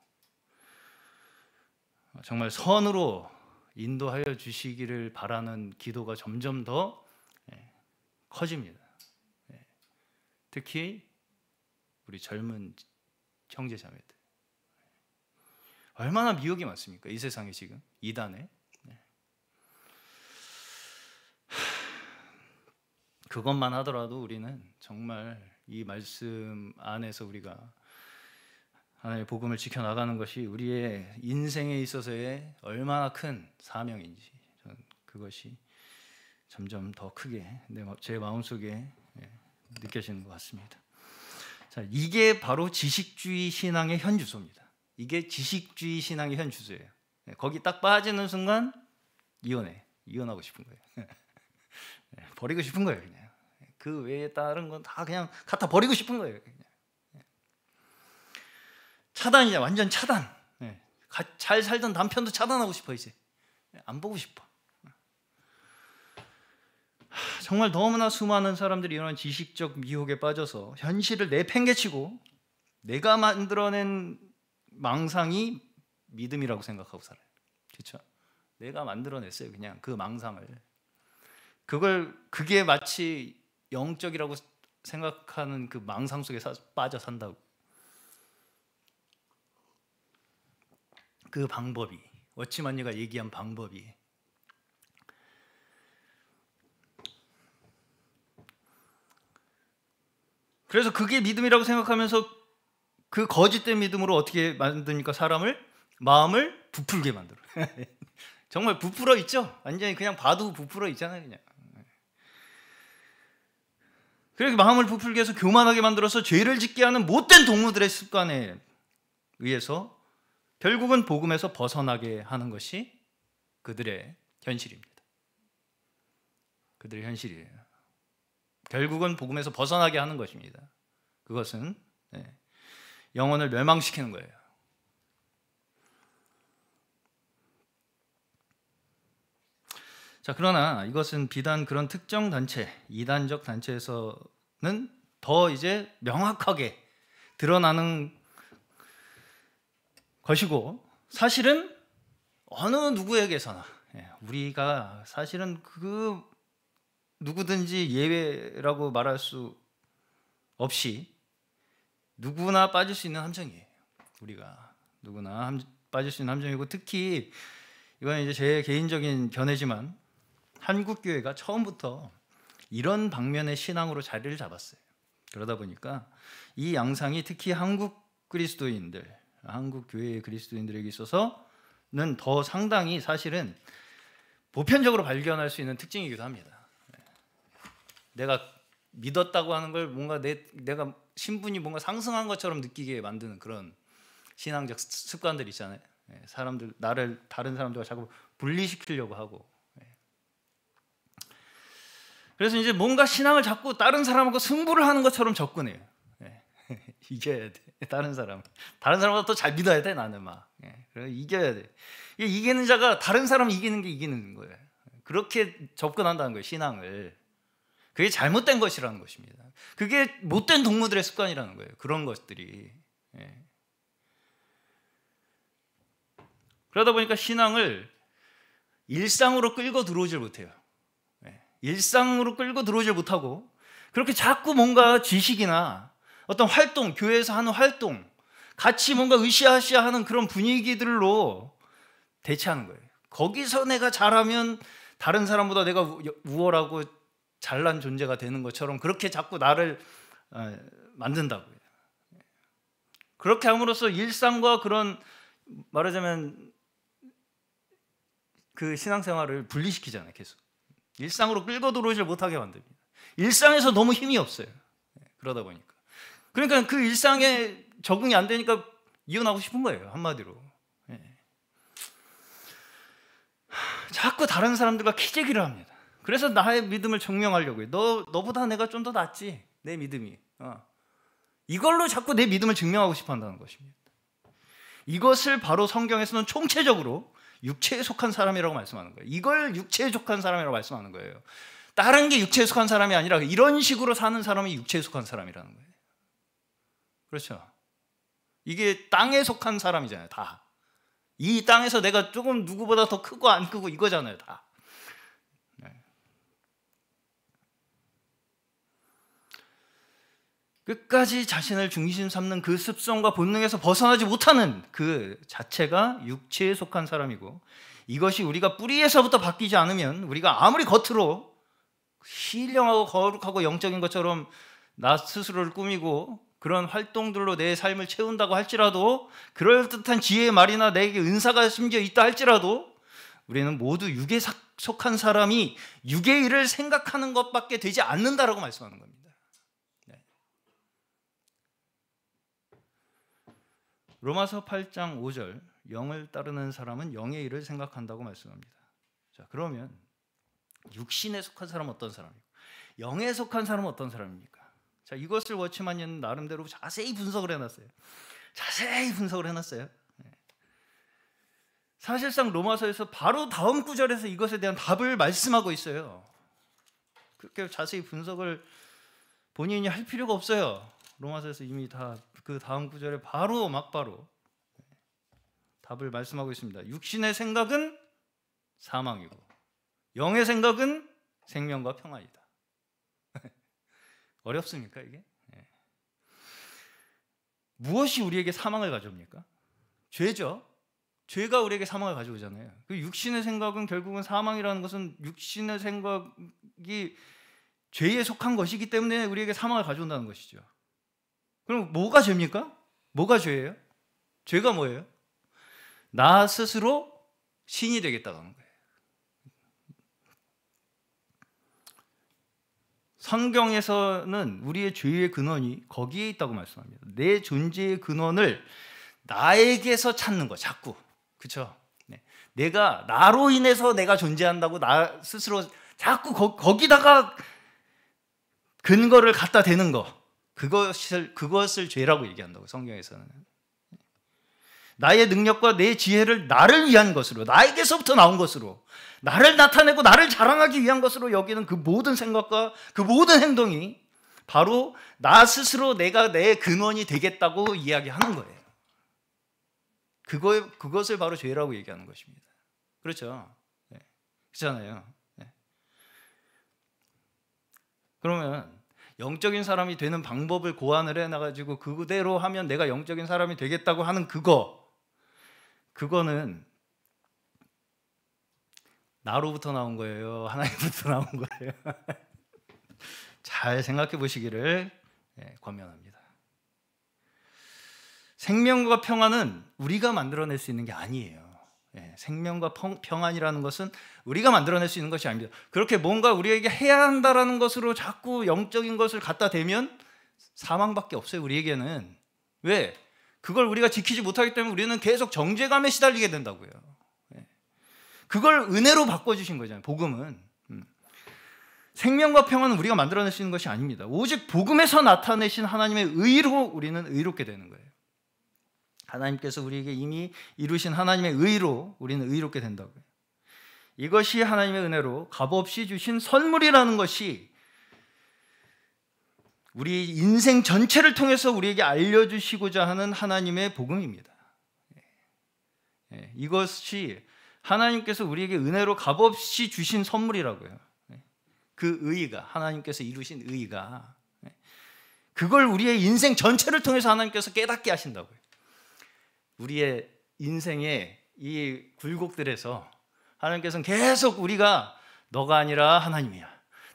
정말 선으로 인도하여 주시기를 바라는 기도가 점점 더 예, 커집니다. 예. 특히 우리 젊은 형제자매들 얼마나 미혹이 많습니까? 이 세상에 지금 이단에 예. 그것만 하더라도 우리는 정말 이 말씀 안에서 우리가 하나님의 복음을 지켜나가는 것이 우리의 인생에 있어서의 얼마나 큰 사명인지 그것이 점점 더 크게 제 마음속에 예, 느껴지는 것 같습니다. 자, 이게 바로 지식주의 신앙의 현 주소입니다. 이게 지식주의 신앙의 현 주소예요. 예, 거기 딱 빠지는 순간 이혼해. 이혼하고 싶은 거예요. 예, 버리고 싶은 거예요, 그냥. 그 외에 다른 건 다 그냥 갖다 버리고 싶은 거예요. 그냥. 차단이야, 완전 차단. 네. 잘 살던 남편도 차단하고 싶어 이제 네, 안 보고 싶어. 정말 너무나 수많은 사람들이 이런 지식적 미혹에 빠져서 현실을 내팽개치고 내가 만들어낸 망상이 믿음이라고 생각하고 살아요. 그렇죠? 내가 만들어냈어요. 그냥 그 망상을. 그걸 그게 마치 영적이라고 생각하는 그 망상 속에 사, 빠져 산다고. 그 방법이 워치만니가 얘기한 방법이 그래서 그게 믿음이라고 생각하면서 그 거짓된 믿음으로 어떻게 만듭니까? 사람을 마음을 부풀게 만들어요. 정말 부풀어 있죠? 완전히 그냥 봐도 부풀어 있잖아요, 그냥. 그렇게 마음을 부풀게 해서 교만하게 만들어서 죄를 짓게 하는 못된 동무들의 습관에 의해서 결국은 복음에서 벗어나게 하는 것이 그들의 현실입니다. 그들의 현실이에요. 결국은 복음에서 벗어나게 하는 것입니다. 그것은 예, 영혼을 멸망시키는 거예요. 자, 그러나 이것은 비단 그런 특정 단체, 이단적 단체에서는 더 이제 명확하게 드러나는 것이고 사실은 어느 누구에게서나 예, 우리가 사실은 그 누구든지 예외라고 말할 수 없이 누구나 빠질 수 있는 함정이에요. 우리가 누구나 함, 빠질 수 있는 함정이고 특히 이건 이제 제 개인적인 견해지만 한국 교회가 처음부터 이런 방면의 신앙으로 자리를 잡았어요. 그러다 보니까 이 양상이 특히 한국 그리스도인들 한국 교회 의 그리스도인들에게 있어서는 더 상당히 사실은 보편적으로 발견할 수 있는 특징이기도 합니다. 네. 내가 믿었다고 하는 걸 뭔가 내, 내가 신분이 뭔가 상승한 것처럼 느끼게 만드는 그런 신앙적 습관들 있잖아요. 네, 사람들 나를 다른 사람들과 자꾸 분리시키려고 하고. 네. 그래서 이제 뭔가 신앙을 자꾸 다른 사람하고 승부를 하는 것처럼 접근해요. 이겨야 돼. 다른 사람. 다른 사람보다 더 잘 믿어야 돼, 나는 막. 예. 그래 이겨야 돼. 이 이기는 자가 다른 사람 이기는 게 이기는 거예요. 그렇게 접근한다는 거예요, 신앙을. 그게 잘못된 것이라는 것입니다. 그게 못된 동무들의 습관이라는 거예요. 그런 것들이. 예. 그러다 보니까 신앙을 일상으로 끌고 들어오질 못해요. 예. 일상으로 끌고 들어오질 못하고 그렇게 자꾸 뭔가 지식이나 어떤 활동, 교회에서 하는 활동, 같이 뭔가 으쌰으쌰 하는 그런 분위기들로 대체하는 거예요. 거기서 내가 잘하면 다른 사람보다 내가 우월하고 잘난 존재가 되는 것처럼 그렇게 자꾸 나를 어, 만든다고요. 그렇게 함으로써 일상과 그런 말하자면 그 신앙생활을 분리시키잖아요, 계속. 일상으로 끌고 들어오질 못하게 만듭니다. 일상에서 너무 힘이 없어요. 네, 그러다 보니까. 그러니까 그 일상에 적응이 안 되니까 이혼하고 싶은 거예요. 한마디로. 예. 자꾸 다른 사람들과 키재기를 합니다. 그래서 나의 믿음을 증명하려고 해. 너 너보다 내가 좀 더 낫지. 내 믿음이. 어. 이걸로 자꾸 내 믿음을 증명하고 싶어 한다는 것입니다. 이것을 바로 성경에서는 총체적으로 육체에 속한 사람이라고 말씀하는 거예요. 이걸 육체에 속한 사람이라고 말씀하는 거예요. 다른 게 육체에 속한 사람이 아니라 이런 식으로 사는 사람이 육체에 속한 사람이라는 거예요. 그렇죠. 이게 땅에 속한 사람이잖아요, 다. 이 땅에서 내가 조금 누구보다 더 크고 안 크고 이거잖아요, 다. 네. 끝까지 자신을 중심 삼는 그 습성과 본능에서 벗어나지 못하는 그 자체가 육체에 속한 사람이고 이것이 우리가 뿌리에서부터 바뀌지 않으면 우리가 아무리 겉으로 신령하고 거룩하고 영적인 것처럼 나 스스로를 꾸미고 그런 활동들로 내 삶을 채운다고 할지라도 그럴듯한 지혜의 말이나 내게 은사가 심지어 있다 할지라도 우리는 모두 육에 속한 사람이 육의 일을 생각하는 것밖에 되지 않는다라고 말씀하는 겁니다. 네. 로마서 8장 5절 영을 따르는 사람은 영의 일을 생각한다고 말씀합니다. 자, 그러면 육신에 속한 사람은 어떤 사람이고 영에 속한 사람은 어떤 사람입니까? 자, 이것을 워치만은 나름대로 자세히 분석을 해놨어요. 자세히 분석을 해놨어요. 네. 사실상 로마서에서 바로 다음 구절에서 이것에 대한 답을 말씀하고 있어요. 그렇게 자세히 분석을 본인이 할 필요가 없어요. 로마서에서 이미 다 그 다음 구절에 바로 막바로 답을 말씀하고 있습니다. 육신의 생각은 사망이고 영의 생각은 생명과 평화이다. 어렵습니까 이게? 예. 무엇이 우리에게 사망을 가져옵니까? 죄죠. 죄가 우리에게 사망을 가져오잖아요. 그 육신의 생각은 결국은 사망이라는 것은 육신의 생각이 죄에 속한 것이기 때문에 우리에게 사망을 가져온다는 것이죠. 그럼 뭐가 죄입니까? 뭐가 죄예요? 죄가 뭐예요? 나 스스로 신이 되겠다는 거예요. 성경에서는 우리의 죄의 근원이 거기에 있다고 말씀합니다. 내 존재의 근원을 나에게서 찾는 거 자꾸 그렇죠? 내가 나로 인해서 내가 존재한다고 나 스스로 자꾸 거, 기다가 근거를 갖다 대는 거 그것을 그것을 죄라고 얘기한다고 성경에서는 나의 능력과 내 지혜를 나를 위한 것으로, 나에게서부터 나온 것으로, 나를 나타내고 나를 자랑하기 위한 것으로 여기는 그 모든 생각과 그 모든 행동이 바로 나 스스로 내가 내 근원이 되겠다고 이야기하는 거예요. 그거, 그것을 바로 죄라고 얘기하는 것입니다. 그렇죠. 네. 그렇잖아요. 네. 그러면 영적인 사람이 되는 방법을 고안을 해놔가지고 그대로 하면 내가 영적인 사람이 되겠다고 하는 그거 그거는 나로부터 나온 거예요. 하나님부터 나온 거예요. 잘 생각해 보시기를 예, 권면합니다. 생명과 평안은 우리가 만들어낼 수 있는 게 아니에요. 예, 생명과 평안이라는 것은 우리가 만들어낼 수 있는 것이 아닙니다. 그렇게 뭔가 우리에게 해야 한다라는 것으로 자꾸 영적인 것을 갖다 대면 사망밖에 없어요. 우리에게는 왜 그걸 우리가 지키지 못하기 때문에 우리는 계속 정죄감에 시달리게 된다고요. 예. 그걸 은혜로 바꿔주신 거잖아요. 복음은. 음. 생명과 평화는 우리가 만들어낼 수 있는 것이 아닙니다. 오직 복음에서 나타내신 하나님의 의로 우리는 의롭게 되는 거예요. 하나님께서 우리에게 이미 이루신 하나님의 의로 우리는 의롭게 된다고요. 이것이 하나님의 은혜로 값없이 주신 선물이라는 것이 우리 인생 전체를 통해서 우리에게 알려주시고자 하는 하나님의 복음입니다. 예. 예. 이것이 하나님께서 우리에게 은혜로 값없이 주신 선물이라고요. 예. 그 의의가 하나님께서 이루신 의의가 그걸 우리의 인생 전체를 통해서 하나님께서 깨닫게 하신다고요. 우리의 인생의 이 굴곡들에서 하나님께서는 계속 우리가 너가 아니라 하나님이야.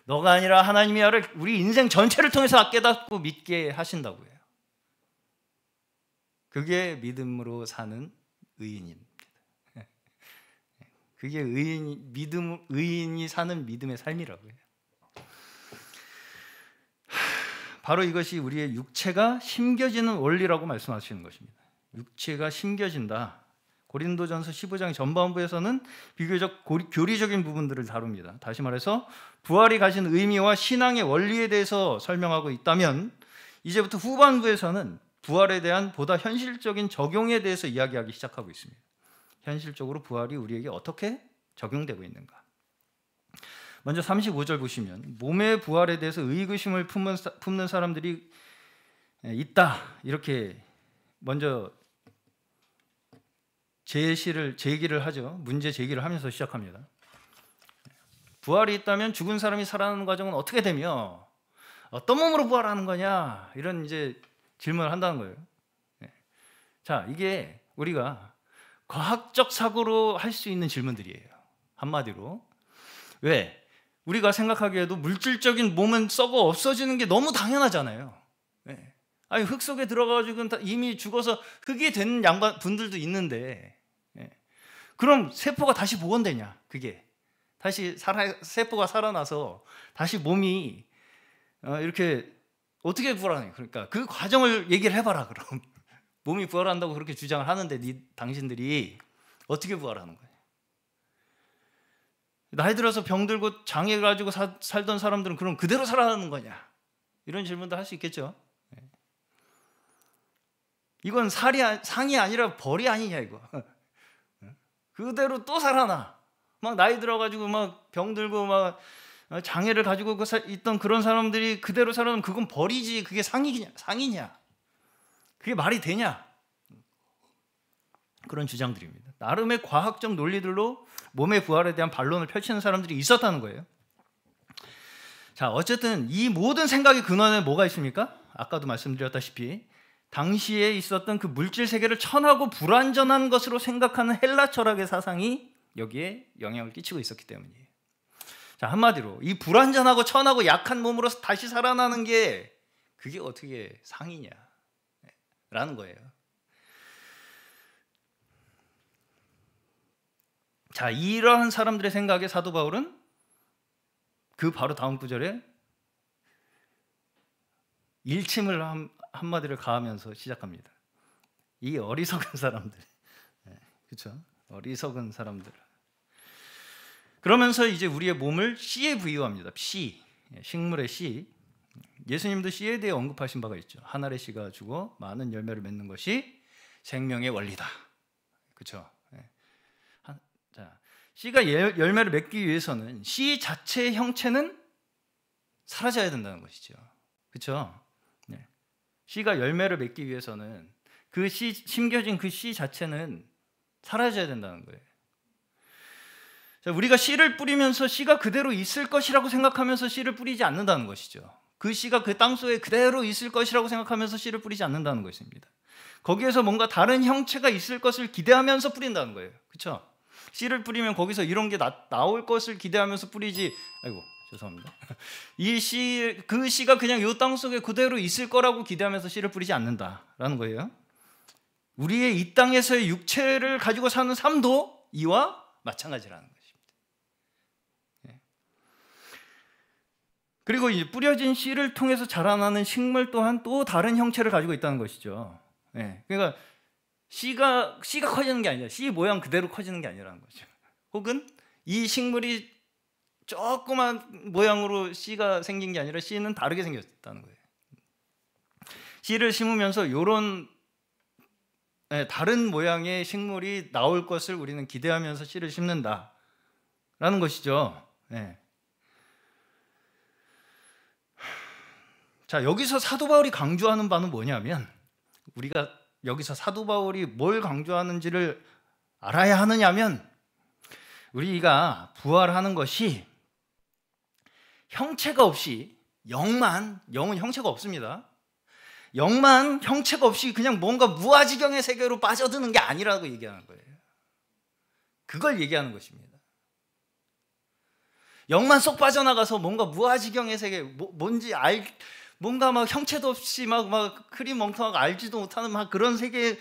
너가 아니라 하나님이 나를 우리 인생 전체를 통해서 깨닫고 믿게 하신다고 해요. 그게 믿음으로 사는 의인입니다. 그게 의인 믿음 의인이 사는 믿음의 삶이라고요. 바로 이것이 우리의 육체가 심겨지는 원리라고 말씀하시는 것입니다. 육체가 심겨진다. 고린도전서 15장 전반부에서는 비교적 고리, 교리적인 부분들을 다룹니다. 다시 말해서 부활이 가진 의미와 신앙의 원리에 대해서 설명하고 있다면 이제부터 후반부에서는 부활에 대한 보다 현실적인 적용에 대해서 이야기하기 시작하고 있습니다. 현실적으로 부활이 우리에게 어떻게 적용되고 있는가? 먼저 35절 보시면 몸의 부활에 대해서 의구심을 품는, 사람들이 있다 이렇게 먼저 제시를 제기를 하죠. 문제 제기를 하면서 시작합니다. 부활이 있다면 죽은 사람이 살아나는 과정은 어떻게 되며 어떤 몸으로 부활하는 거냐 이런 이제 질문을 한다는 거예요. 네. 자 이게 우리가 과학적 사고로 할 수 있는 질문들이에요. 한마디로 왜 우리가 생각하기에도 물질적인 몸은 썩어 없어지는 게 너무 당연하잖아요. 네. 아니 흙 속에 들어가가지고 이미 죽어서 흙이 된 양반 분들도 있는데 예. 그럼 세포가 다시 복원되냐 그게 다시 살아, 세포가 살아나서 다시 몸이 어, 이렇게 어떻게 부활하냐 그러니까 그 과정을 얘기를 해봐라 그럼 몸이 부활한다고 그렇게 주장을 하는데 니, 당신들이 어떻게 부활하는 거야 나이 들어서 병들고 장애 가지고 사, 살던 사람들은 그럼 그대로 살아가는 거냐 이런 질문도 할 수 있겠죠 이건 살이 아, 상이 아니라 벌이 아니냐 이거. 그대로 또 살아나. 막 나이 들어가지고 막 병들고 막 장애를 가지고 그 있던 그런 사람들이 그대로 살아나면 그건 벌이지 그게 상이냐 상이냐 그게 말이 되냐 그런 주장들입니다. 나름의 과학적 논리들로 몸의 부활에 대한 반론을 펼치는 사람들이 있었다는 거예요. 자 어쨌든 이 모든 생각의 근원에 뭐가 있습니까? 아까도 말씀드렸다시피 당시에 있었던 그 물질 세계를 천하고 불완전한 것으로 생각하는 헬라 철학의 사상이 여기에 영향을 끼치고 있었기 때문이에요. 자, 한마디로 이 불완전하고 천하고 약한 몸으로 다시 살아나는 게 그게 어떻게 상이냐 네, 라는 거예요. 자, 이러한 사람들의 생각에 사도 바울은 그 바로 다음 구절에 일침을 함, 한마디를 가하면서 시작합니다. 이 어리석은 사람들, 네, 그렇죠? 어리석은 사람들. 그러면서 이제 우리의 몸을 씨에 부유합니다. 씨, 예, 식물의 씨. 예수님도 씨에 대해 언급하신 바가 있죠. 한 알의 씨가 주고 많은 열매를 맺는 것이 생명의 원리다. 그렇죠? 네. 자, 씨가 열, 열매를 맺기 위해서는 씨 자체의 형체는 사라져야 된다는 것이죠. 그렇죠? 씨가 열매를 맺기 위해서는 그 씨, 심겨진 그 씨 자체는 사라져야 된다는 거예요. 자, 우리가 씨를 뿌리면서 씨가 그대로 있을 것이라고 생각하면서 씨를 뿌리지 않는다는 것이죠. 그 씨가 그 땅속에 그대로 있을 것이라고 생각하면서 씨를 뿌리지 않는다는 것입니다. 거기에서 뭔가 다른 형체가 있을 것을 기대하면서 뿌린다는 거예요. 그렇죠? 씨를 뿌리면 거기서 이런 게 나, 나올 것을 기대하면서 뿌리지 아이고 죄송합니다. 이 씨, 그 씨가 그냥 이 땅 속에 그대로 있을 거라고 기대하면서 씨를 뿌리지 않는다라는 거예요. 우리의 이 땅에서의 육체를 가지고 사는 삶도 이와 마찬가지라는 것입니다. 예. 그리고 이제 뿌려진 씨를 통해서 자라나는 식물 또한 또 다른 형체를 가지고 있다는 것이죠. 예. 그러니까 씨가 씨가 커지는 게 아니라 씨 모양 그대로 커지는 게 아니라는 거죠. 혹은 이 식물이 조그만 모양으로 씨가 생긴 게 아니라 씨는 다르게 생겼다는 거예요. 씨를 심으면서 이런 예, 다른 모양의 식물이 나올 것을 우리는 기대하면서 씨를 심는다라는 것이죠. 네. 자 여기서 사도 바울이 강조하는 바는 뭐냐면 우리가 여기서 사도 바울이 뭘 강조하는지를 알아야 하느냐면 우리가 부활하는 것이 형체가 없이 영만 영은 형체가 없습니다. 영만 형체가 없이 그냥 뭔가 무아지경의 세계로 빠져드는 게 아니라고 얘기하는 거예요. 그걸 얘기하는 것입니다. 영만 쏙 빠져나가서 뭔가 무아지경의 세계 뭐, 뭔지 알 뭔가 막 형체도 없이 막막 크림 멍텅하고 알지도 못하는 막 그런 세계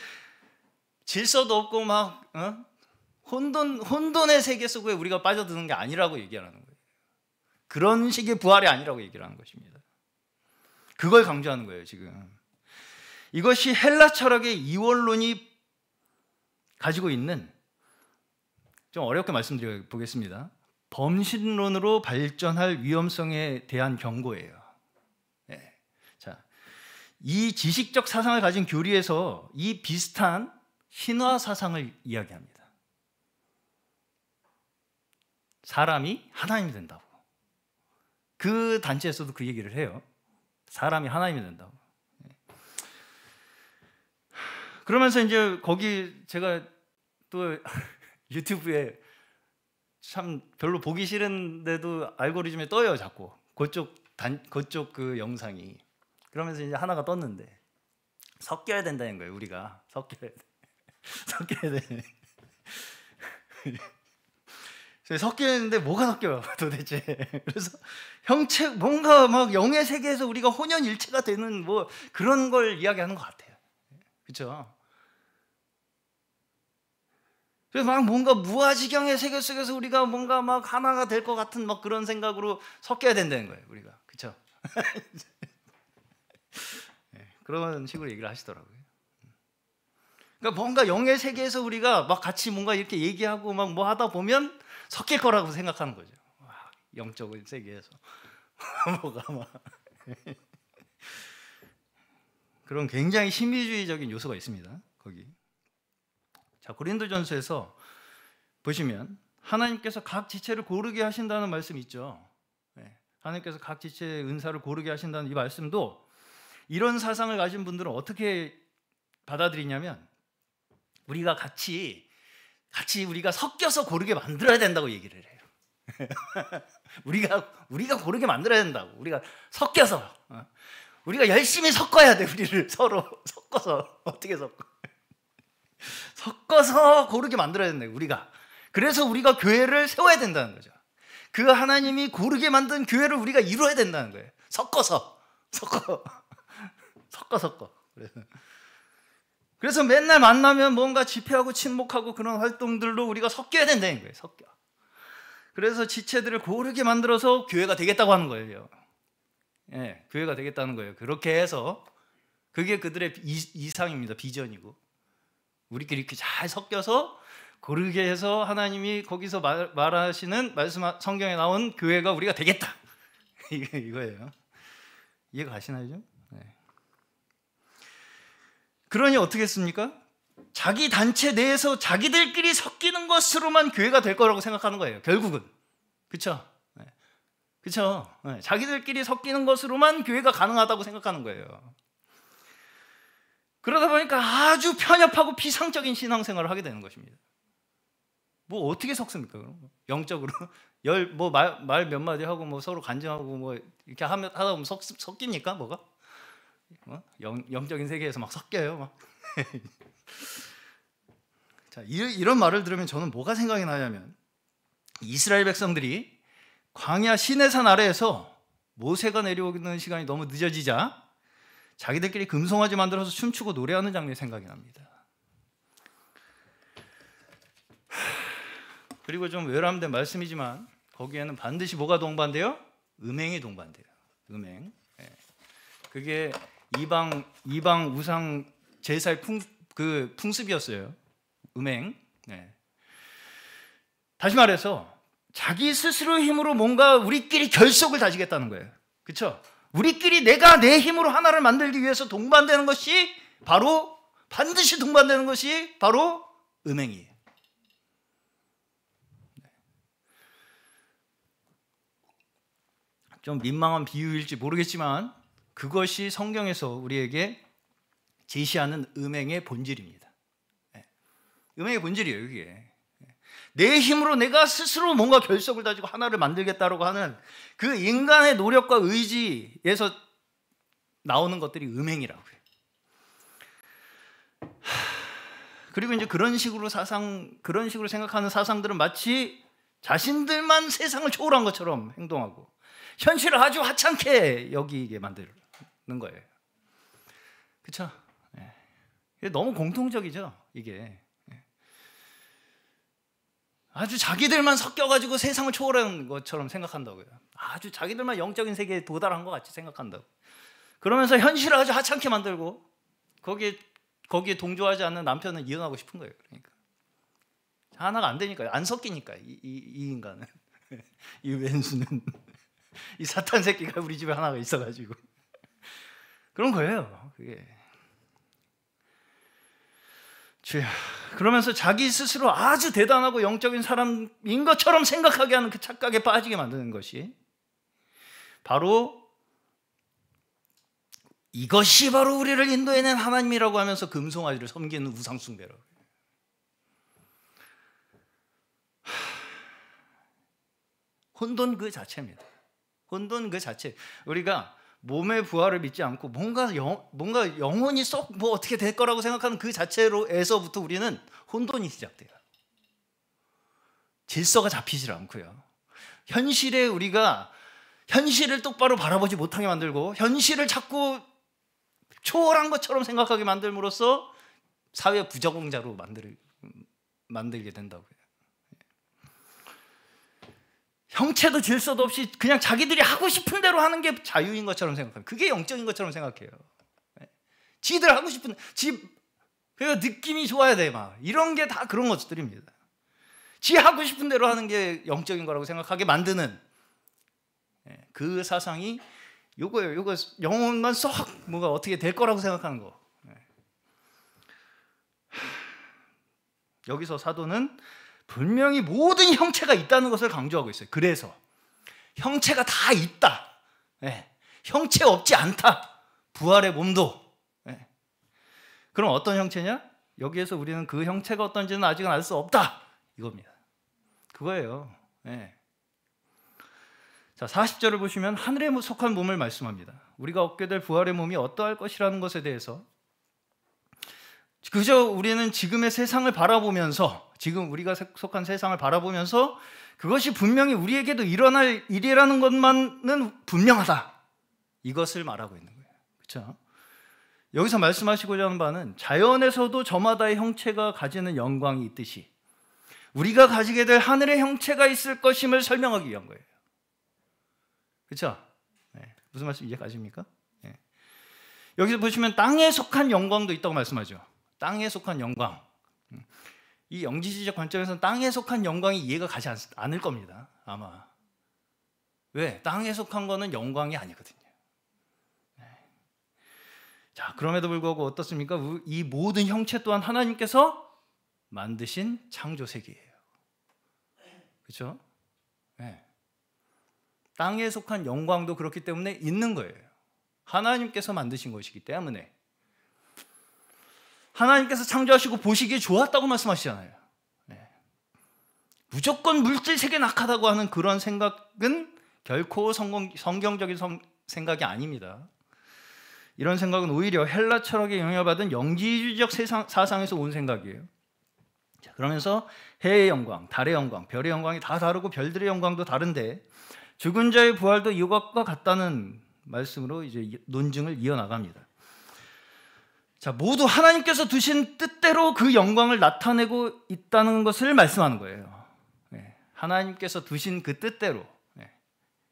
질서도 없고 막 어? 혼돈 혼돈의 세계 속에 우리가 빠져드는 게 아니라고 얘기하는 거예요. 그런 식의 부활이 아니라고 얘기를 하는 것입니다. 그걸 강조하는 거예요, 지금. 이것이 헬라 철학의 이원론이 가지고 있는 좀 어렵게 말씀드려 보겠습니다. 범신론으로 발전할 위험성에 대한 경고예요. 네. 자, 이 지식적 사상을 가진 교리에서 이 비슷한 신화 사상을 이야기합니다. 사람이 하나님이 된다고. 그 단체에서도 그 얘기를 해요. 사람이 하나님이 된다고. 예. 그러면서 이제 거기 제가 또 유튜브에 참 별로 보기 싫은데도 알고리즘에 떠요 자꾸 그쪽 단 그쪽 그 영상이 그러면서 이제 하나가 떴는데 섞여야 된다는 거예요 우리가 섞여야 돼 섞여야 돼 섞이는데 뭐가 섞여요 도대체 그래서 형체 뭔가 막 영의 세계에서 우리가 혼연일체가 되는 뭐 그런 걸 이야기하는 것 같아요 그렇죠 그래서 막 뭔가 무아지경의 세계 속에서 우리가 뭔가 막 하나가 될 것 같은 막 그런 생각으로 섞여야 된다는 거예요 우리가 그렇죠 네, 그런 식으로 얘기를 하시더라고요 그러니까 뭔가 영의 세계에서 우리가 막 같이 뭔가 이렇게 얘기하고 막 뭐 하다 보면 섞일 거라고 생각하는 거죠. 영적인 세계에서 뭐가 막 그런 굉장히 심비주의적인 요소가 있습니다. 거기. 자 고린도전서에서 보시면 하나님께서 각 지체를 고르게 하신다는 말씀 있죠. 예, 하나님께서 각 지체의 은사를 고르게 하신다는 이 말씀도 이런 사상을 가진 분들은 어떻게 받아들이냐면 우리가 같이 같이 우리가 섞여서 고르게 만들어야 된다고 얘기를 해요. 우리가 우리가 고르게 만들어야 된다고. 우리가 섞여서 어. 우리가 열심히 섞어야 돼. 우리를 서로 섞어서 어떻게 섞어? 섞어서 고르게 만들어야 된다. 우리가 그래서 우리가 교회를 세워야 된다는 거죠. 그 하나님이 고르게 만든 교회를 우리가 이루어야 된다는 거예요. 섞어서 섞어 섞어 섞어. 그래서 그래서 맨날 만나면 뭔가 집회하고 침묵하고 그런 활동들로 우리가 섞여야 된다는 거예요. 섞여. 그래서 지체들을 고르게 만들어서 교회가 되겠다고 하는 거예요. 예, 네, 교회가 되겠다는 거예요. 그렇게 해서 그게 그들의 이상입니다. 비전이고. 우리끼리 이렇게 잘 섞여서 고르게 해서 하나님이 거기서 말, 말하시는 말씀 성경에 나온 교회가 우리가 되겠다. 이거예요. 이해가 가시나요? 좀? 그러니 어떻게 했습니까? 자기 단체 내에서 자기들끼리 섞이는 것으로만 교회가 될 거라고 생각하는 거예요. 결국은 그렇죠. 그렇죠. 자기들끼리 섞이는 것으로만 교회가 가능하다고 생각하는 거예요. 그러다 보니까 아주 편협하고 비상적인 신앙생활을 하게 되는 것입니다. 뭐 어떻게 섞습니까? 그럼 영적으로 열뭐말 몇 마디 하고 뭐 서로 간증하고 뭐 이렇게 하면 하다 보면 섞, 섞입니까 뭐가? 어? 영, 적인 세계에서 막 섞여요. 막. 자, 이, 이런 말을 들으면 저는 뭐가 생각이 나냐면 이스라엘 백성들이 광야 시내산 아래에서 모세가 내려오는 시간이 너무 늦어지자 자기들끼리 금송아지 만들어서 춤추고 노래하는 장면이 생각이 납니다. 그리고 좀 외람된 말씀이지만 거기에는 반드시 뭐가 동반돼요? 음행이 동반돼요. 음행. 예. 그게 이방 이방 우상 제사의 풍, 그 풍습이었어요. 음행. 네. 다시 말해서 자기 스스로 힘으로 뭔가 우리끼리 결속을 다지겠다는 거예요. 그렇죠? 우리끼리 내가 내 힘으로 하나를 만들기 위해서 동반되는 것이 바로 반드시 동반되는 것이 바로 음행이에요. 네. 좀 민망한 비유일지 모르겠지만 그것이 성경에서 우리에게 제시하는 음행의 본질입니다. 예. 음행의 본질이에요, 이게. 예. 내 힘으로 내가 스스로 뭔가 결석을 다지고 하나를 만들겠다라고 하는 그 인간의 노력과 의지에서 나오는 것들이 음행이라고요. 그리고 이제 그런 식으로 사상, 그런 식으로 생각하는 사상들은 마치 자신들만 세상을 초월한 것처럼 행동하고 현실을 아주 하찮게 여기게 만들어요. 는 거예요. 그쵸? 예. 너무 공통적이죠, 이게. 예. 아주 자기들만 섞여가지고 세상을 초월한 것처럼 생각한다고요. 아주 자기들만 영적인 세계에 도달한 것 같이 생각한다고. 그러면서 현실을 아주 하찮게 만들고 거기에 거기에 동조하지 않는 남편은 이혼하고 싶은 거예요. 그러니까 하나가 안 되니까요. 안 섞이니까 이, 이, 이 인간은 이 왼수는 이 사탄 새끼가 우리 집에 하나가 있어가지고 그런 거예요. 그게. 주야. 그러면서 자기 스스로 아주 대단하고 영적인 사람인 것처럼 생각하게 하는 그 착각에 빠지게 만드는 것이 바로 이것이 바로 우리를 인도해낸 하나님이라고 하면서 금송아지를 섬기는 우상숭배라고. 혼돈 그 자체입니다. 혼돈 그 자체. 우리가 몸의 부활을 믿지 않고 뭔가 영, 뭔가 영혼이 쏙 뭐 어떻게 될 거라고 생각하는 그 자체로에서부터 우리는 혼돈이 시작돼요. 질서가 잡히질 않고요. 현실에 우리가 현실을 똑바로 바라보지 못하게 만들고 현실을 자꾸 초월한 것처럼 생각하게 만들므로써 사회 부적응자로 만들 만들게 된다고요. 형체도 질서도 없이 그냥 자기들이 하고 싶은 대로 하는 게 자유인 것처럼 생각합니다. 그게 영적인 것처럼 생각해요. 예. 지들 하고 싶은 지그 느낌이 좋아야 돼 막. 이런 게 다 그런 것들입니다. 지 하고 싶은 대로 하는 게 영적인 거라고 생각하게 만드는 예. 그 사상이 요거예요. 요거 영혼만 썩 뭐가 어떻게 될 거라고 생각하는 거. 예. 여기서 사도는 분명히 모든 형체가 있다는 것을 강조하고 있어요. 그래서 형체가 다 있다. 네. 형체 없지 않다. 부활의 몸도. 네. 그럼 어떤 형체냐? 여기에서 우리는 그 형체가 어떤지는 아직은 알 수 없다. 이겁니다. 그거예요. 네. 자, 40절을 보시면 하늘에 속한 몸을 말씀합니다. 우리가 얻게 될 부활의 몸이 어떠할 것이라는 것에 대해서 그저 우리는 지금의 세상을 바라보면서 지금 우리가 속한 세상을 바라보면서 그것이 분명히 우리에게도 일어날 일이라는 것만은 분명하다. 이것을 말하고 있는 거예요. 그렇죠? 여기서 말씀하시고자 하는 바는 자연에서도 저마다의 형체가 가지는 영광이 있듯이 우리가 가지게 될 하늘의 형체가 있을 것임을 설명하기 위한 거예요. 그렇죠? 네. 무슨 말씀 이제 가십니까? 네. 여기서 보시면 땅에 속한 영광도 있다고 말씀하죠. 땅에 속한 영광. 음. 이 영지주의적 관점에서는 땅에 속한 영광이 이해가 가지 않, 을 겁니다. 아마. 왜? 땅에 속한 거는 영광이 아니거든요. 네. 자, 그럼에도 불구하고 어떻습니까? 이 모든 형체 또한 하나님께서 만드신 창조 세계예요. 그렇죠? 네. 땅에 속한 영광도 그렇기 때문에 있는 거예요. 하나님께서 만드신 것이기 때문에 하나님께서 창조하시고 보시기에 좋았다고 말씀하시잖아요. 네. 무조건 물질 세계 낙하다고 하는 그런 생각은 결코 성공, 성경적인 성, 생각이 아닙니다. 이런 생각은 오히려 헬라 철학에 영향받은 영지주의적 세상, 사상에서 온 생각이에요. 자, 그러면서 해의 영광, 달의 영광, 별의 영광이 다 다르고 별들의 영광도 다른데 죽은 자의 부활도 이것과 같다는 말씀으로 이제 논증을 이어나갑니다. 자, 모두 하나님께서 두신 뜻대로 그 영광을 나타내고 있다는 것을 말씀하는 거예요. 네, 하나님께서 두신 그 뜻대로 네,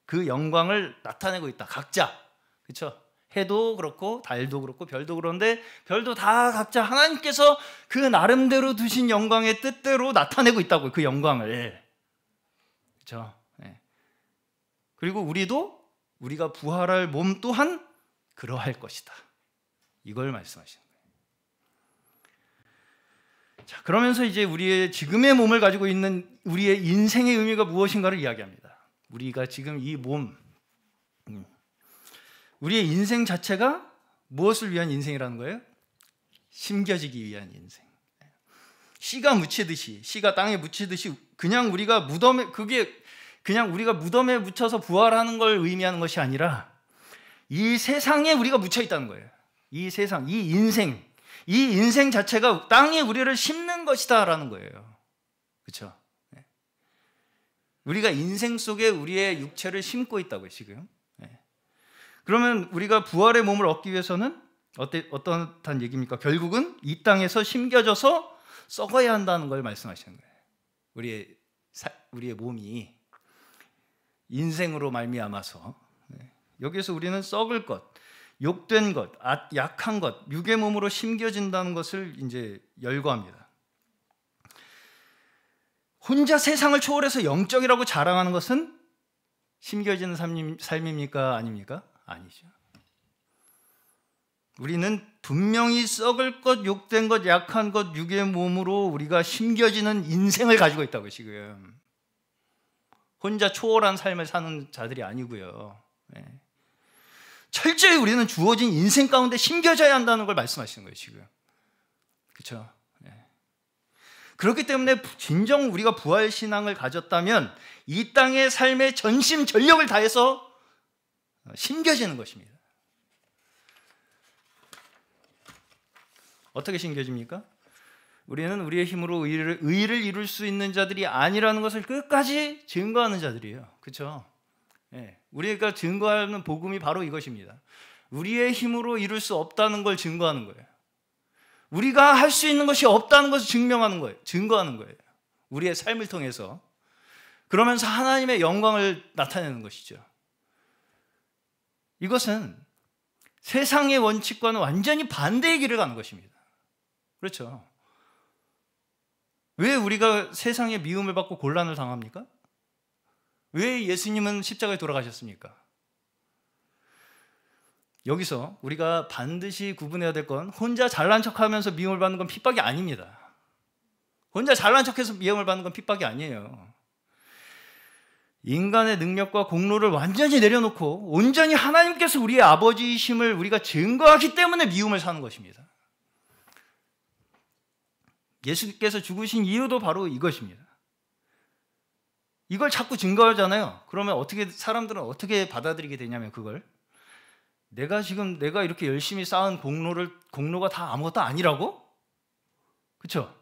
그 영광을 나타내고 있다. 각자. 그렇죠? 해도 그렇고 달도 그렇고 별도 그런데 별도 다 각자 하나님께서 그 나름대로 두신 영광의 뜻대로 나타내고 있다고 그 영광을. 그렇죠? 그리고 우리도 우리가 부활할 몸 또한 그러할 것이다. 이걸 말씀하시는 자, 그러면서 이제 우리의 지금의 몸을 가지고 있는 우리의 인생의 의미가 무엇인가를 이야기합니다. 우리가 지금 이 몸, 음. 우리의 인생 자체가 무엇을 위한 인생이라는 거예요? 심겨지기 위한 인생. 씨가 묻히듯이, 씨가 땅에 묻히듯이 그냥 우리가 무덤에 그게 그냥 우리가 무덤에 묻혀서 부활하는 걸 의미하는 것이 아니라 이 세상에 우리가 묻혀 있다는 거예요. 이 세상, 이 인생, 이 인생 자체가 땅이 우리를 심는 것이다라는 거예요. 그렇죠? 우리가 인생 속에 우리의 육체를 심고 있다고요, 지금. 네. 그러면 우리가 부활의 몸을 얻기 위해서는 어때, 어떤 얘기입니까? 결국은 이 땅에서 심겨져서 썩어야 한다는 걸 말씀하시는 거예요. 우리의 우리의 몸이 인생으로 말미암아서 네. 여기서 우리는 썩을 것, 욕된 것, 약한 것, 육의 몸으로 심겨진다는 것을 이제 열거합니다. 혼자 세상을 초월해서 영적이라고 자랑하는 것은 심겨지는 삶입니까? 아닙니까? 아니죠. 우리는 분명히 썩을 것, 욕된 것, 약한 것, 육의 몸으로 우리가 심겨지는 인생을 가지고 있다고 지금. 혼자 초월한 삶을 사는 자들이 아니고요. 네. 철저히 우리는 주어진 인생 가운데 심겨져야 한다는 걸 말씀하시는 거예요, 지금. 그렇죠? 그렇기 때문에 진정 우리가 부활 신앙을 가졌다면 이 땅의 삶에 전심 전력을 다해서 심겨지는 것입니다. 어떻게 심겨집니까? 우리는 우리의 힘으로 의를, 의를 이룰 수 있는 자들이 아니라는 것을 끝까지 증거하는 자들이에요. 그렇죠? 예. 우리가 증거하는 복음이 바로 이것입니다. 우리의 힘으로 이룰 수 없다는 걸 증거하는 거예요. 우리가 할 수 있는 것이 없다는 것을 증명하는 거예요. 증거하는 거예요. 우리의 삶을 통해서. 그러면서 하나님의 영광을 나타내는 것이죠. 이것은 세상의 원칙과는 완전히 반대의 길을 가는 것입니다. 그렇죠. 왜 우리가 세상의 미움을 받고 곤란을 당합니까? 왜 예수님은 십자가에 돌아가셨습니까? 여기서 우리가 반드시 구분해야 될 건 혼자 잘난 척하면서 미움을 받는 건 핍박이 아닙니다. 혼자 잘난 척해서 미움을 받는 건 핍박이 아니에요. 인간의 능력과 공로를 완전히 내려놓고 온전히 하나님께서 우리의 아버지이심을 우리가 증거하기 때문에 미움을 사는 것입니다. 예수께서 죽으신 이유도 바로 이것입니다. 이걸 자꾸 증거하잖아요. 그러면 어떻게 사람들은 어떻게 받아들이게 되냐면 그걸 내가 지금 내가 이렇게 열심히 쌓은 공로를 공로가 다 아무것도 아니라고? 그렇죠?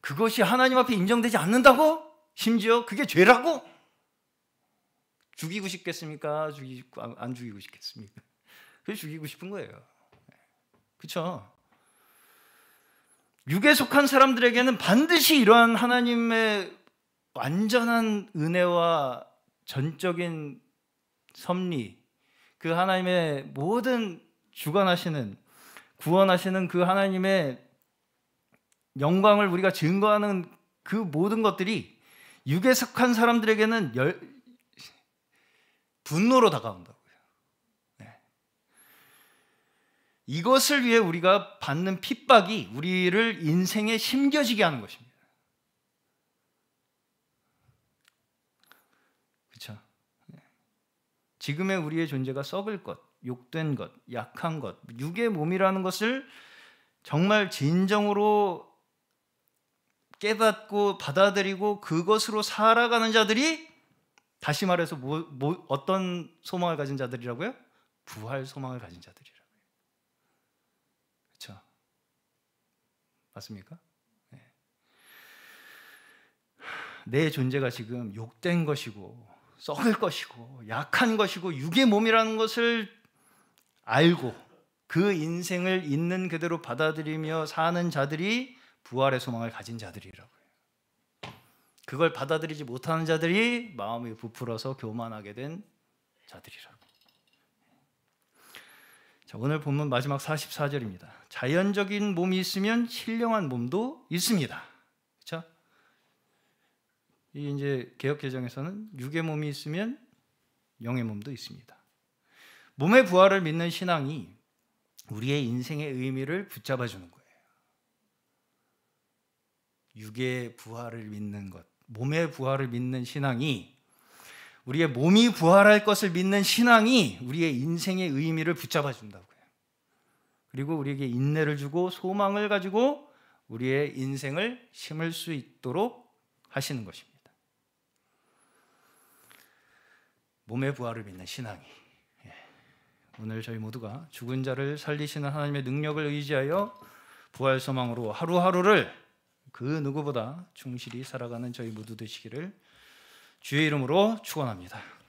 그것이 하나님 앞에 인정되지 않는다고? 심지어 그게 죄라고? 죽이고 싶겠습니까? 죽이고 안 죽이고 싶겠습니까? 그래 죽이고 싶은 거예요. 그렇죠? 육에 속한 사람들에게는 반드시 이러한 하나님의 완전한 은혜와 전적인 섭리 그 하나님의 모든 주관하시는 구원하시는 그 하나님의 영광을 우리가 증거하는 그 모든 것들이 육에 속한 사람들에게는 열, 분노로 다가온다고요. 네. 이것을 위해 우리가 받는 핍박이 우리를 인생에 심겨지게 하는 것입니다. 지금의 우리의 존재가 썩을 것, 욕된 것, 약한 것, 육의 몸이라는 것을 정말 진정으로 깨닫고 받아들이고 그것으로 살아가는 자들이 다시 말해서 뭐, 뭐, 어떤 소망을 가진 자들이라고요? 부활 소망을 가진 자들이라고요. 그렇죠? 맞습니까? 네. 내 존재가 지금 욕된 것이고 썩을 것이고 약한 것이고 육의 몸이라는 것을 알고 그 인생을 있는 그대로 받아들이며 사는 자들이 부활의 소망을 가진 자들이라고요. 그걸 받아들이지 못하는 자들이 마음이 부풀어서 교만하게 된 자들이라고. 자, 오늘 본문 마지막 44절입니다. 자연적인 몸이 있으면 신령한 몸도 있습니다. 이 이제 개혁 개정에서는 육의 몸이 있으면 영의 몸도 있습니다. 몸의 부활을 믿는 신앙이 우리의 인생의 의미를 붙잡아 주는 거예요. 육의 부활을 믿는 것, 몸의 부활을 믿는 신앙이 우리의 몸이 부활할 것을 믿는 신앙이 우리의 인생의 의미를 붙잡아 준다고요. 그리고 우리에게 인내를 주고 소망을 가지고 우리의 인생을 심을 수 있도록 하시는 것입니다. 몸의 부활을 믿는 신앙이 예. 오늘 저희 모두가 죽은 자를 살리시는 하나님의 능력을 의지하여 부활 소망으로 하루하루를 그 누구보다 충실히 살아가는 저희 모두 되시기를 주의 이름으로 축원합니다.